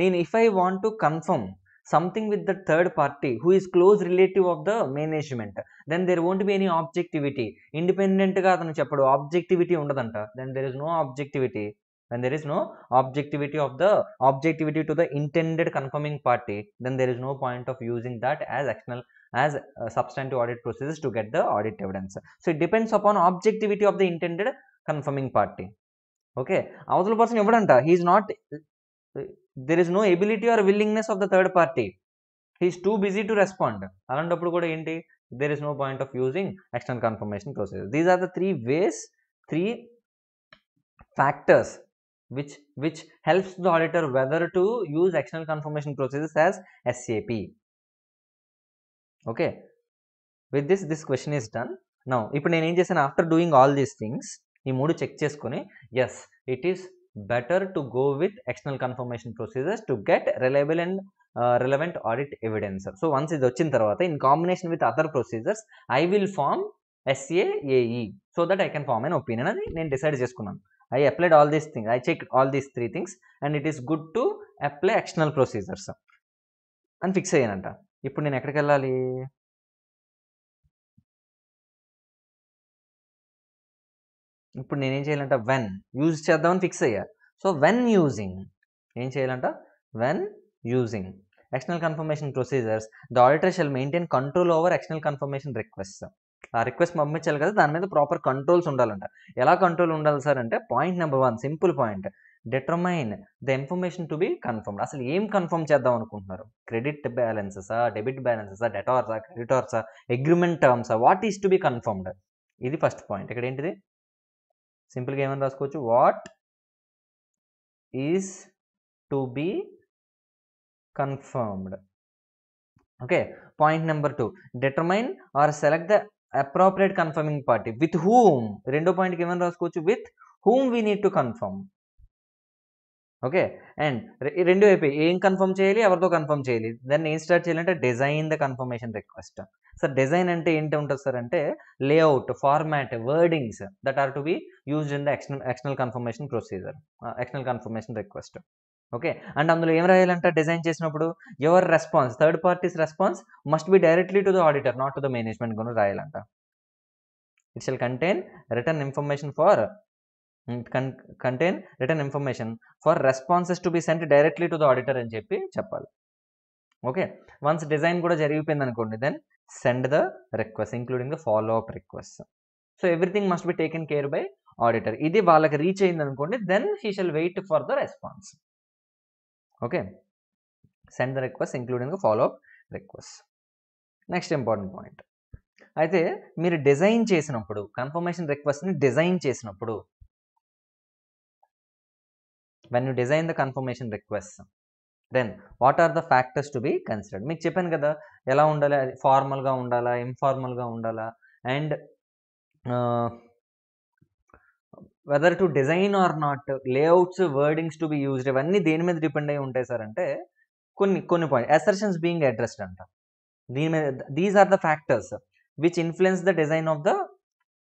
నేను if I want to confirm something with the third party who is close relative of the management then there won't be any objectivity ఇండిపెండెంట్గా అతను చెప్పడు objectivity ఉండదంట then there is no objectivity when there is no objectivity of the objectivity to the intended confirming party then there is no point of using that as external as uh, substantive audit processes to get the audit evidence so it depends upon objectivity of the intended confirming party okay అవతల person he is not uh, there is no ability or willingness of the third party he is too busy to respond there is no point of using external confirmation of these are the three ways three factors which which helps the auditor whether to use external confirmation processes as SAP. Okay. With this, this question is done. Now, ఇప్పుడు నేను ఏం చేశాను after doing all these things ఈ మూడు check చేసుకుని yes it is better to go with external confirmation procedures to get reliable and relevant audit evidence so once ఇది వచ్చిన తర్వాత in combination with other procedures I will form SAAE so that I can form an opinion అని నేను decide చేసుకున్నాను I applied all these things. I check all these three things and it is good to apply external procedures అని fix అయ్యానంట ఇప్పుడు నేను ఎక్కడికి వెళ్ళాలి ఇప్పుడు నేనేం చేయాలంట వెన్ యూజ్ చేద్దామని ఫిక్స్ అయ్యా సో వెన్ యూజింగ్ ఏం చేయాలంట when using external confirmation procedures the auditor shall maintain control over external confirmation request ఆ రిక్వెస్ట్ పంపించాలి కదా దాని మీద ప్రాపర్ కంట్రోల్స్ ఉండాలంట ఎలా కంట్రోల్ ఉండాలి సార్ అంటే point number one simple point determine the information to be confirmed అసలు ఏం కన్ఫర్మ్ చేద్దాం అనుకుంటున్నారు క్రెడిట్ బ్యాలెన్సెసా డెబిట్ బ్యాలెన్సెసా డెటార్సా క్రెడిటార్సా అగ్రిమెంట్ టర్మ్సా what is to be confirmed ఇది ఫస్ట్ పాయింట్ ఇక్కడ ఏంటిది సింపుల్గా ఏమని రాసుకోవచ్చు what is to be confirmed okay point number two determine or select the appropriate confirming party with whom రెండో పాయింట్కి ఏమైనా రాసుకోవచ్చు with whom we need to confirm okay and రెండు అయిపోయి ఏం కన్ఫర్మ్ చేయాలి ఎవరితో కన్ఫర్మ్ చేయాలి దాన్ని ఏం స్టార్ట్ చేయాలంటే design the confirmation request sir design అంటే ఏంటి ఉంటుంది సార్ అంటే layout format wordings that are to be used in the external external confirmation procedure external confirmation request okay and అందులో ఏం రాయాలంట డిజైన్ చేసినప్పుడు your response third parties response must be directly to the auditor not to the management కూడా రాయాలంట it shall contain return information for contain return information for responses to be cent directly to the auditor అని చెప్పి చెప్పాలి okay once design కూడా జరిగిపోయింది అనుకోండి then send the request including the follow up request so everything must be taken care by auditor ఇది వాళ్ళకి reach అయింది అనుకోండి then he shall wait for the response okay send the request including the follow up request next important point అయితే మీరు design చేసినప్పుడు confirmation రిక్వెస్ట్ని design చేసినప్పుడు when you design the confirmation request then what are the factors to be considered మీకు చెప్పాను కదా ఎలా ఉండాలి ఫార్మల్గా ఉండాలా ఇన్ఫార్మల్గా ఉండాలా and whether to design or not layouts wordings to be used ఇవన్నీ దేని మీద డిపెండ్ అయి ఉంటాయి సార్ అంటే కొన్ని కొన్ని పాయింట్ అసర్షన్స్ బీయింగ్ అడ్రస్డ్ అంట దీని మీద these are the factors which influence the design of the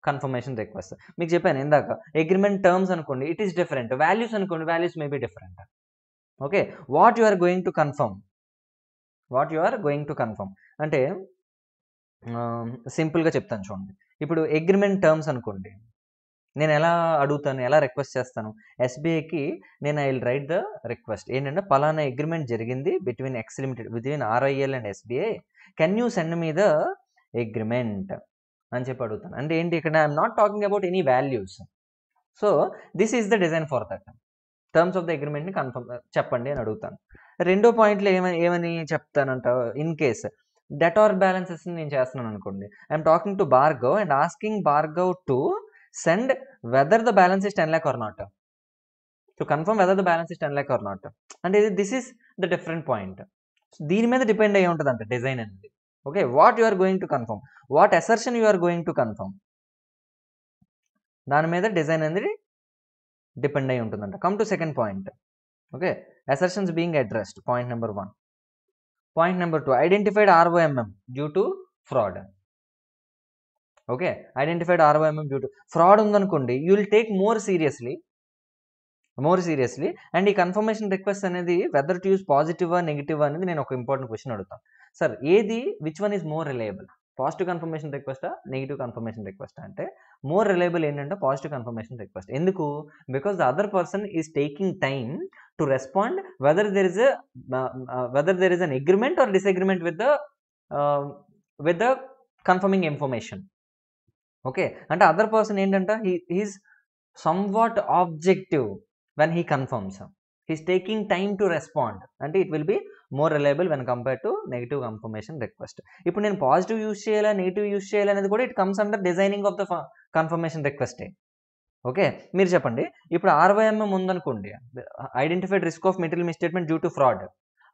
confirmation request మీకు చెప్పాను ఇందాక అగ్రిమెంట్ టర్మ్స్ అనుకోండి ఇట్ ఈస్ డిఫరెంట్ వాల్యూస్ అనుకోండి values may be different okay what you are going to confirm what you are going to confirm అంటే సింపుల్గా చెప్తాను చూడండి ఇప్పుడు అగ్రిమెంట్ టర్మ్స్ అనుకోండి నేను ఎలా అడుగుతాను ఎలా రిక్వెస్ట్ చేస్తాను ఎస్బీఐకి నేను I will write the request ఏంటంటే పలానా అగ్రిమెంట్ జరిగింది between X limited between RIL and SBI can you send me the agreement అని చెప్పి అడుగుతాను అంటే ఏంటి ఇక్కడ I'm not talking about any values so this is the design for that terms of the అగ్రిమెంట్ని కన్ఫర్మ్ చెప్పండి అని అడుగుతాను రెండో పాయింట్లో ఏమని ఏమని చెప్తానంట in case debt or balances నేను చేస్తున్నాను అనుకోండి I'm talking to Bhargav and asking Bhargav to send whether the balance is ten lakh or not to confirm whether the balance is ten lakh or not అంటే ఇది this is the different point దీని మీద depend అయ్యి ఉంటుంది అంట డిజైన్ అనేది okay what you are going to confirm what assertion you are going to confirm దాని మీద డిజైన్ అనేది డిపెండ్ అయి ఉంటుందంట come to second point okay assertions being addressed point number one point number two identified R O M M due to fraud okay identified R O M M due to fraud ఉందనుకోండి you will take more seriously more seriously and ఈ confirmation request అనేది whether to use positive negative అనేది నేను ఒక important question అడుగుతాను sir ఏది which one is more reliable positive confirmation రిక్వెస్టా negative confirmation request అంటే మోర్ రిలయబుల్ ఏంటంటే పాజిటివ్ కన్ఫర్మేషన్ రిక్వెస్ట్ ఎందుకు because the other person is taking time to respond weather there is whether there is an agreement or disagreement with the with the confirming information okay అంటే other person ఏంటంటే he he's what objective when he confirms he's taking time to respond అంటే it will be more reliable when compare to negative confirmation request ఇప్పుడు నేను positive use చేయాలా negative use చేయాలనేది కూడా it comes under designing of the కన్ఫర్మేషన్ రిక్వెస్టే okay మీరు చెప్పండి ఇప్పుడు ఆర్వైఎంఎం ఉందనుకోండి identified risk of material misstatement due to fraud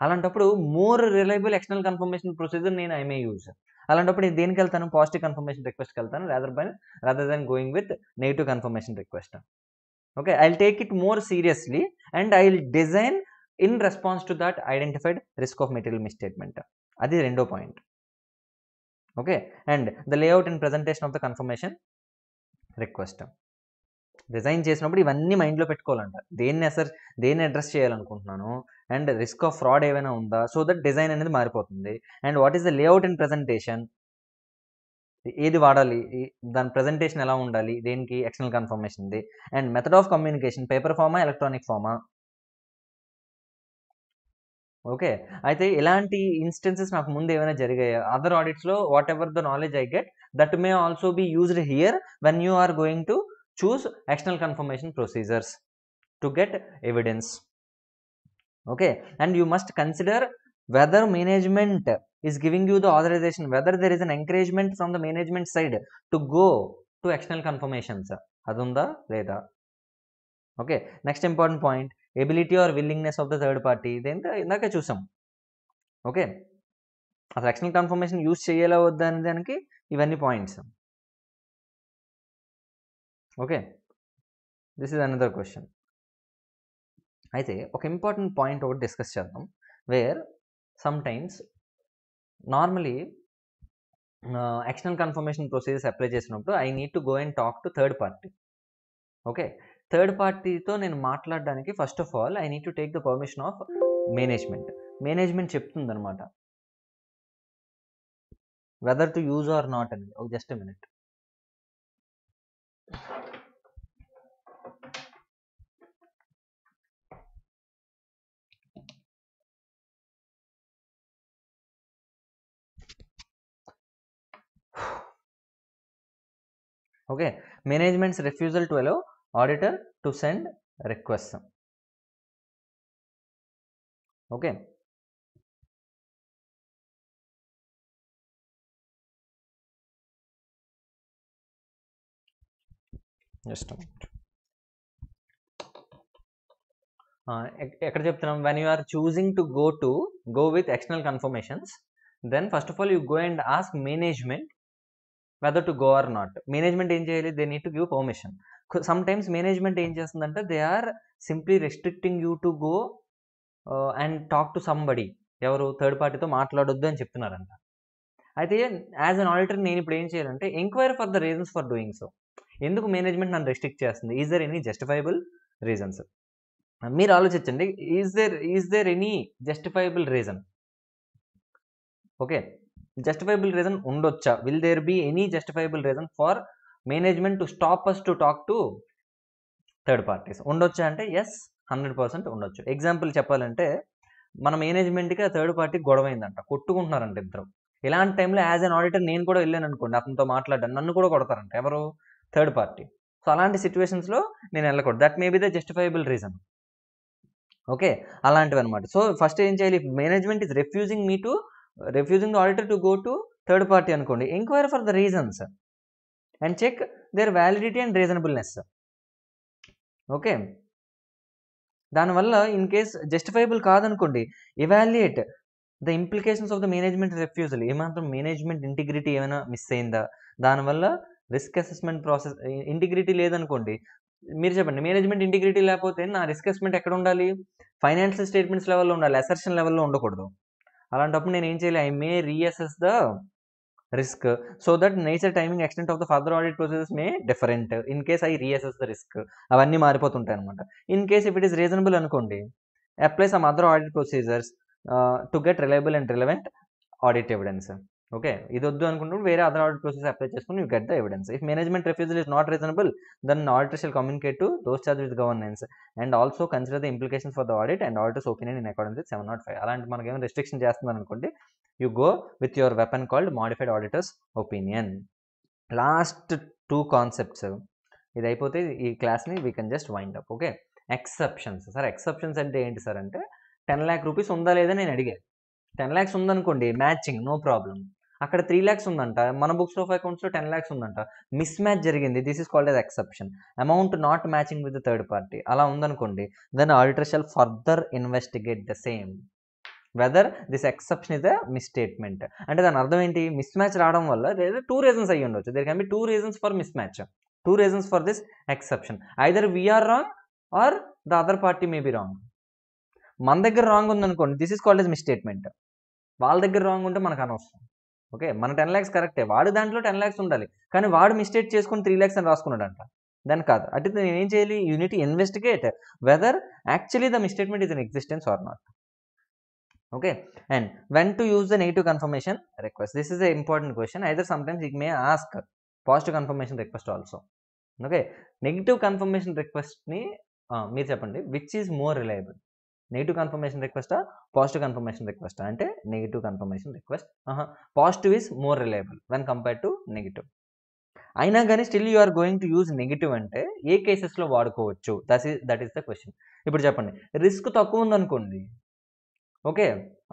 అలాంటప్పుడు more reliable external confirmation procedure నేను ఐ మే యూజ్ అలాంటప్పుడు దేనికి వెళ్తాను పాజిటివ్ కన్ఫర్మేషన్ రిక్వెస్ట్కి వెళ్తాను rather by rather than going with negative confirmation request okay I take it more seriously and I will design in response to that identified risk of material misstatement అది రెండో point okay and the layout and presentation of the confirmation request design చేసినప్పుడు ఇవన్నీ మైండ్లో పెట్టుకోవాలంట దేన్ని అసర్ దేన్ని address చేయాలనుకుంటున్నాను and risk of fraud ఏమైనా ఉందా సో దట్ డిజైన్ అనేది మారిపోతుంది and what is the layout in presentation ఏది వాడాలి దాని ప్రజెంటేషన్ ఎలా ఉండాలి దేనికి ఎక్స్టర్నల్ కన్ఫర్మేషన్ది and method of communication paper ఫామా ఎలక్ట్రానిక్ ఫామా ఓకే అయితే ఇలాంటి ఇన్స్టెన్సెస్ నాకు ముందు ఏమైనా జరిగాయి అదర్ ఆడిట్స్లో whatever the knowledge I get that may also be used here when you are going to choose external confirmation procedures to get evidence okay and you must consider whether management is giving you the authorization whether there is an encouragement from the management side to go to external confirmations అది ఉందా లేదా okay next important point ability or willingness of the third party ఇదేంటో ఇందాక చూసాం okay అసలు external confirmation use చేయాలా వద్దా అనే దానికి ఇవన్నీ points okay this is another question అయితే ఒక ఇంపార్టెంట్ పాయింట్ ఒకటి డిస్కస్ చేద్దాం where sometimes normally external confirmation procedures apply చేసినప్పుడు I need to go and talk to third party okay third పార్టీతో నేను మాట్లాడడానికి first of all I need to take the permission of management management చెప్తుందనమాట whether to use or not అని ఒక just minute okay management's refusal to allow auditor to send request. okay just a minute ఎక్కడ చెప్తున్నాం when you are choosing to go to go with external confirmations then first of all you go and ask whether to go or not management ఏం చేయాలి they need to give permission sometimes management ఏం చేస్తుందంటే they are simply restricting you to go and talk to somebody ఎవరు third పార్టీతో మాట్లాడొద్దు అని చెప్తున్నారంట అయితే as an auditor నేను ఇప్పుడు ఏం చేయాలంటే enquiry for the reasons for doing so ఎందుకు మేనేజ్మెంట్ నన్ను రెస్ట్రిక్ట్ చేస్తుంది is there any justifiable reasons మీరు ఆలోచించండి is there is there any justifiable reason okay justifiable reason ఉండొచ్చా will there be any justifiable reason for management to stop us to talk to third parties ఉండొచ్చా అంటే yes hundred percent ఉండొచ్చు example చెప్పాలంటే మన మేనేజ్మెంట్కి ఆ థర్డ్ పార్టీ గొడవైందంట కొట్టుకుంటున్నారంట ఇద్దరు ఇలాంటి టైంలో యాజ్ అన్ ఆడిటర్ నేను కూడా వెళ్ళాను అనుకోండి అతనితో మాట్లాడాను నన్ను కూడా కొడతారంట ఎవరు థర్డ్ పార్టీ సో అలాంటి సిచ్యువేషన్స్లో నేను వెళ్ళకూడదు that may be the justifiable reason okay అలాంటివి అనమాట సో ఫస్ట్ ఏం చేయాలి management is refusing me to refusing the auditor to go to third party అనుకోండి enquire for the reasons and check their validity and reasonableness okay దానివల్ల in case justifiable కాదనుకోండి evaluate the implications of the management refusal ఏమాత్రం management integrity ఏమైనా miss అయిందా దానివల్ల risk assessment process integrity లేదనుకోండి మీరు చెప్పండి మేనేజ్మెంట్ ఇంటిగ్రిటీ లేకపోతే నా రిస్క్ అసెస్మెంట్ ఎక్కడ ఉండాలి ఫైనాన్షియల్ స్టేట్మెంట్స్ లెవెల్లో ఉండాలి అసర్షన్ లెవెల్లో ఉండకూడదు అలాంటప్పుడు నేను ఏం చేయాలి I may reassess the risk so that nature timing extent of the further audit processes may different in case I reassess the risk అవన్నీ మారిపోతుంటాయి అనమాట in case if it is reasonable అనుకోండి apply some other audit procedures to get reliable and relevant audit evidence okay ఇది వద్దు అనుకున్నప్పుడు వేరే other audit process apply చేసుకుని you get the evidence if management refusal is not reasonable then auditor shall communicate to those charge with governance and also consider the implication for the audit and auditor's opinion in accordance with seven nought five అలాంటి మనకి ఏమైనా రిస్ట్రిక్షన్ చేస్తున్నాం అనుకోండి you go with your weapon called modified auditor's opinion last two concepts ఇది అయిపోతే ఈ క్లాస్ని we can just wind up okay exceptions sir exceptions అంటే ఏంటి సార్ అంటే టెన్ ల్యాక్ రూపీస్ ఉందా లేదా నేను అడిగాను టెన్ ల్యాక్స్ ఉందనుకోండి మ్యాచింగ్ నో ప్రాబ్లం అక్కడ త్రీ ల్యాక్స్ ఉందంట మన బుక్స్ ఆఫ్ అకౌంట్స్లో టెన్ ల్యాక్స్ ఉందంట మిస్ మ్యాచ్ జరిగింది this is called as exception amount not matching with third party అలా ఉందనుకోండి then auditor shall further investigate the same whether this exception is a misstatement అంటే దాని అర్థం ఏంటి మిస్ మ్యాచ్ రావడం వల్ల టూ రీజన్స్ అయ్యి ఉండొచ్చు there can be two reasons for mismatch two reasons for this exception either we're wrong or the other party may be wrong మన దగ్గర రాంగ్ ఉందనుకోండి this is called as misstatement వాళ్ళ దగ్గర wrong ఉంటే మనకు అనవసరం ఓకే మన ten lakhs కరెక్టే వాడు దాంట్లో టెన్ ల్యాక్స్ ఉండాలి కానీ వాడు మిస్టేక్ చేసుకుని త్రీ ల్యాక్స్ అని రాసుకున్నాడంట దాని కాదు అంటే నేను ఏం చేయాలి unit investigate whether actually the misstatement is in existence or not okay and when to use the negative confirmation request this is a important question either sometimes it may ask positive confirmation request also okay negative confirmation రిక్వెస్ట్ని మీరు చెప్పండి which is more reliable negative confirmation రిక్వెస్టా positive confirmation రిక్వెస్టా అంటే negative confirmation request positive is more reliable when compare to negative అయినా కానీ still you are going to use negative అంటే ఏ కేసెస్లో వాడుకోవచ్చు that is that is the question ఇప్పుడు చెప్పండి రిస్క్ తక్కువ ఉందనుకోండి ఓకే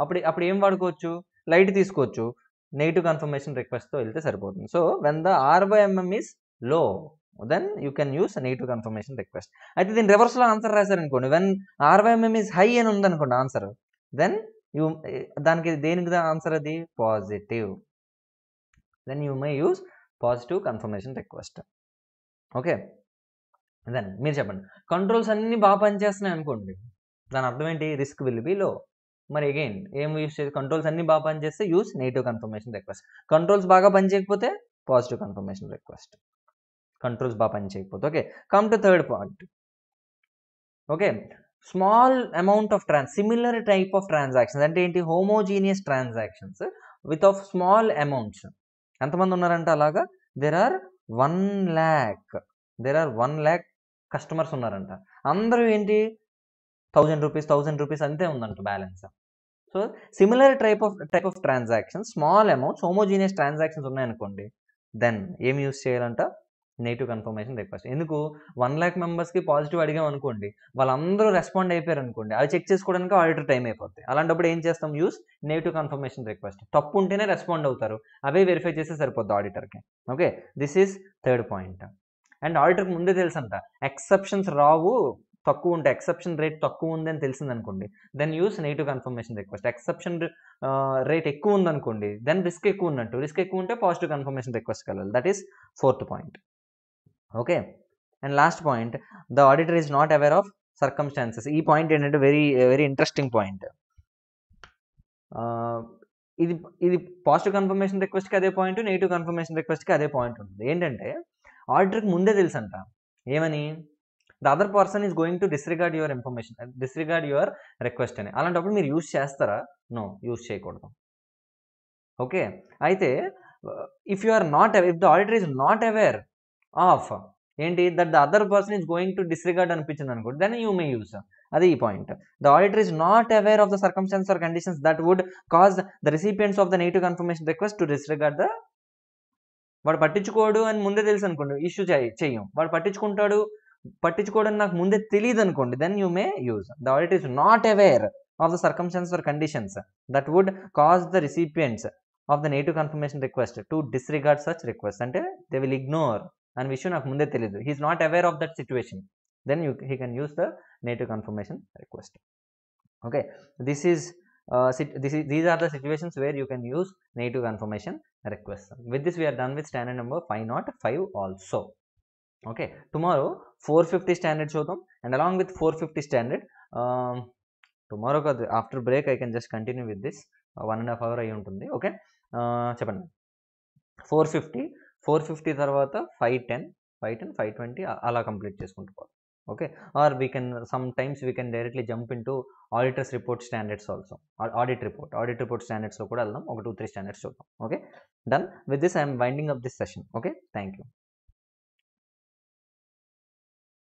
అప్పుడు అప్పుడు ఏం వాడుకోవచ్చు లైట్ తీసుకోవచ్చు నెగిటివ్ కన్ఫర్మేషన్ రిక్వెస్ట్తో వెళ్తే సరిపోతుంది so when the R by MM is low then you can use negative confirmation request అయితే దీని రివర్స్లో ఆన్సర్ రాశారనుకోండి వెన్ ఆర్వైఎంఎం ఈజ్ హై అని ఉందనుకోండి ఆన్సర్ దెన్ యూ దానికి దేనికి ఆన్సర్ అది positive then you may use positive confirmation request okay then మీరు చెప్పండి కంట్రోల్స్ అన్ని బాగా పనిచేస్తున్నాయి అనుకోండి దాని అర్థం ఏంటి రిస్క్ విల్ బి లో మరి అగైన్ ఏం యూస్ చేసి కంట్రోల్స్ అన్ని బాగా పనిచేస్తే use negative confirmation request controls బాగా పనిచేయకపోతే పాజిటివ్ కన్ఫర్మేషన్ రిక్వెస్ట్ కంట్రోల్స్ బాగా పనిచేయకపోతే okay come to third point okay small amount of trans similar type of transactions అంటే ఏంటి homogeneous transactions with of small amounts ఎంతమంది ఉన్నారంటే అలాగా there are one lakh there are one lakh customers ఉన్నారంట అందరూ ఏంటి థౌజండ్ రూపీస్ థౌజండ్ రూపీస్ అంతే ఉందంట balance so similar type of type of transactions small amounts homogeneous transactions ఉన్నాయనుకోండి దెన్ ఏం యూస్ చేయాలంట నెగిటివ్ కన్ఫర్మేషన్ రిక్వెస్ట్ ఎందుకు వన్ ల్యాక్ మెంబర్స్కి పాజిటివ్ అడిగాం అనుకోండి వాళ్ళందరూ రెస్పాండ్ అయిపోయారు అనుకోండి అవి చెక్ చేసుకోవడానికి ఆడిటర్ టైం అయిపోతుంది అలాంటప్పుడు ఏం చేస్తాం యూస్ నెగిటివ్ కన్ఫర్మేషన్ రిక్వెస్ట్ తప్పు ఉంటేనే రెస్పాండ్ అవుతారు అవే వెరిఫై చేస్తే సరిపోద్ది ఆడిటర్కి okay this is third point and ఆడిటర్కి ముందే తెలుసంట ఎక్సెప్షన్స్ రావు తక్కువ ఉంటే ఎక్సెప్షన్ రేట్ తక్కువ ఉంది అని తెలిసింది అనుకోండి then use negative confirmation request exception rate ఎక్కువ ఉందనుకోండి దెన్ రిస్క్ ఎక్కువ ఉన్నట్టు రిస్క్ ఎక్కువ ఉంటే పాజిటివ్ కన్ఫర్మేషన్ రిక్వెస్ట్ కలగాలి that is fourth point okay and last point the auditor is not aware of circumstances ఈ పాయింట్ ఏంటంటే వెరీ వెరీ ఇంట్రెస్టింగ్ పాయింట్ ఇది ఇది పాజిటివ్ కన్ఫర్మేషన్ రిక్వెస్ట్కి అదే పాయింట్ నెగిటివ్ కన్ఫర్మేషన్ రిక్వెస్ట్కి అదే పాయింట్ ఉంటుంది ఏంటంటే ఆడిటర్కి ముందే తెలుసు అంట ఏమని the other person is going to disregard your information disregard your request అని అలాంటప్పుడు మీరు యూస్ చేస్తారా నో యూజ్ చేయకూడదు ఓకే అయితే if you are not if the auditor is not aware of ఏంటి that the other person is going to disregard అనిపించింది అనుకో then you may use అది ఈ point the auditor is not aware of the circumstance or conditions that would cause the recipients of the negative confirmation request to disregard the వాడు పట్టించుకోడు అని ముందే తెలుసు అనుకోండి ఇష్యూ చేయం వాడు పట్టించుకుంటాడు పట్టించుకోవడం నాకు ముందే తెలియదు అనుకోండి then you may use the auditor is not aware of the circumstance or conditions that would cause the recipients of the negative confirmation request to disregard such request అంటే దే విల్ ఇగ్నోర్ దాని విషయం నాకు ముందే తెలియదు he is not aware of that situation then you he can use the negative confirmation request okay this is uh, this is these are the situations where you can use native confirmation request with this we are done with standard number 505 also okay tomorrow 450 standard chodam and along with 450 standard um, tomorrow after break i can just continue with this uh, one and a half hour i untundi okay uh, చెప్పండి 450 four fifty తర్వాత five ten five ten five twenty అలా complete చేసుకుంటూ పోవాలి okay or we can some times we can directly jump in to auditors report standards also audit report audit report స్టాండర్డ్స్లో కూడా వెళ్దాం ఒక two three standards చూద్దాం okay done with this I'm winding up this session okay thank you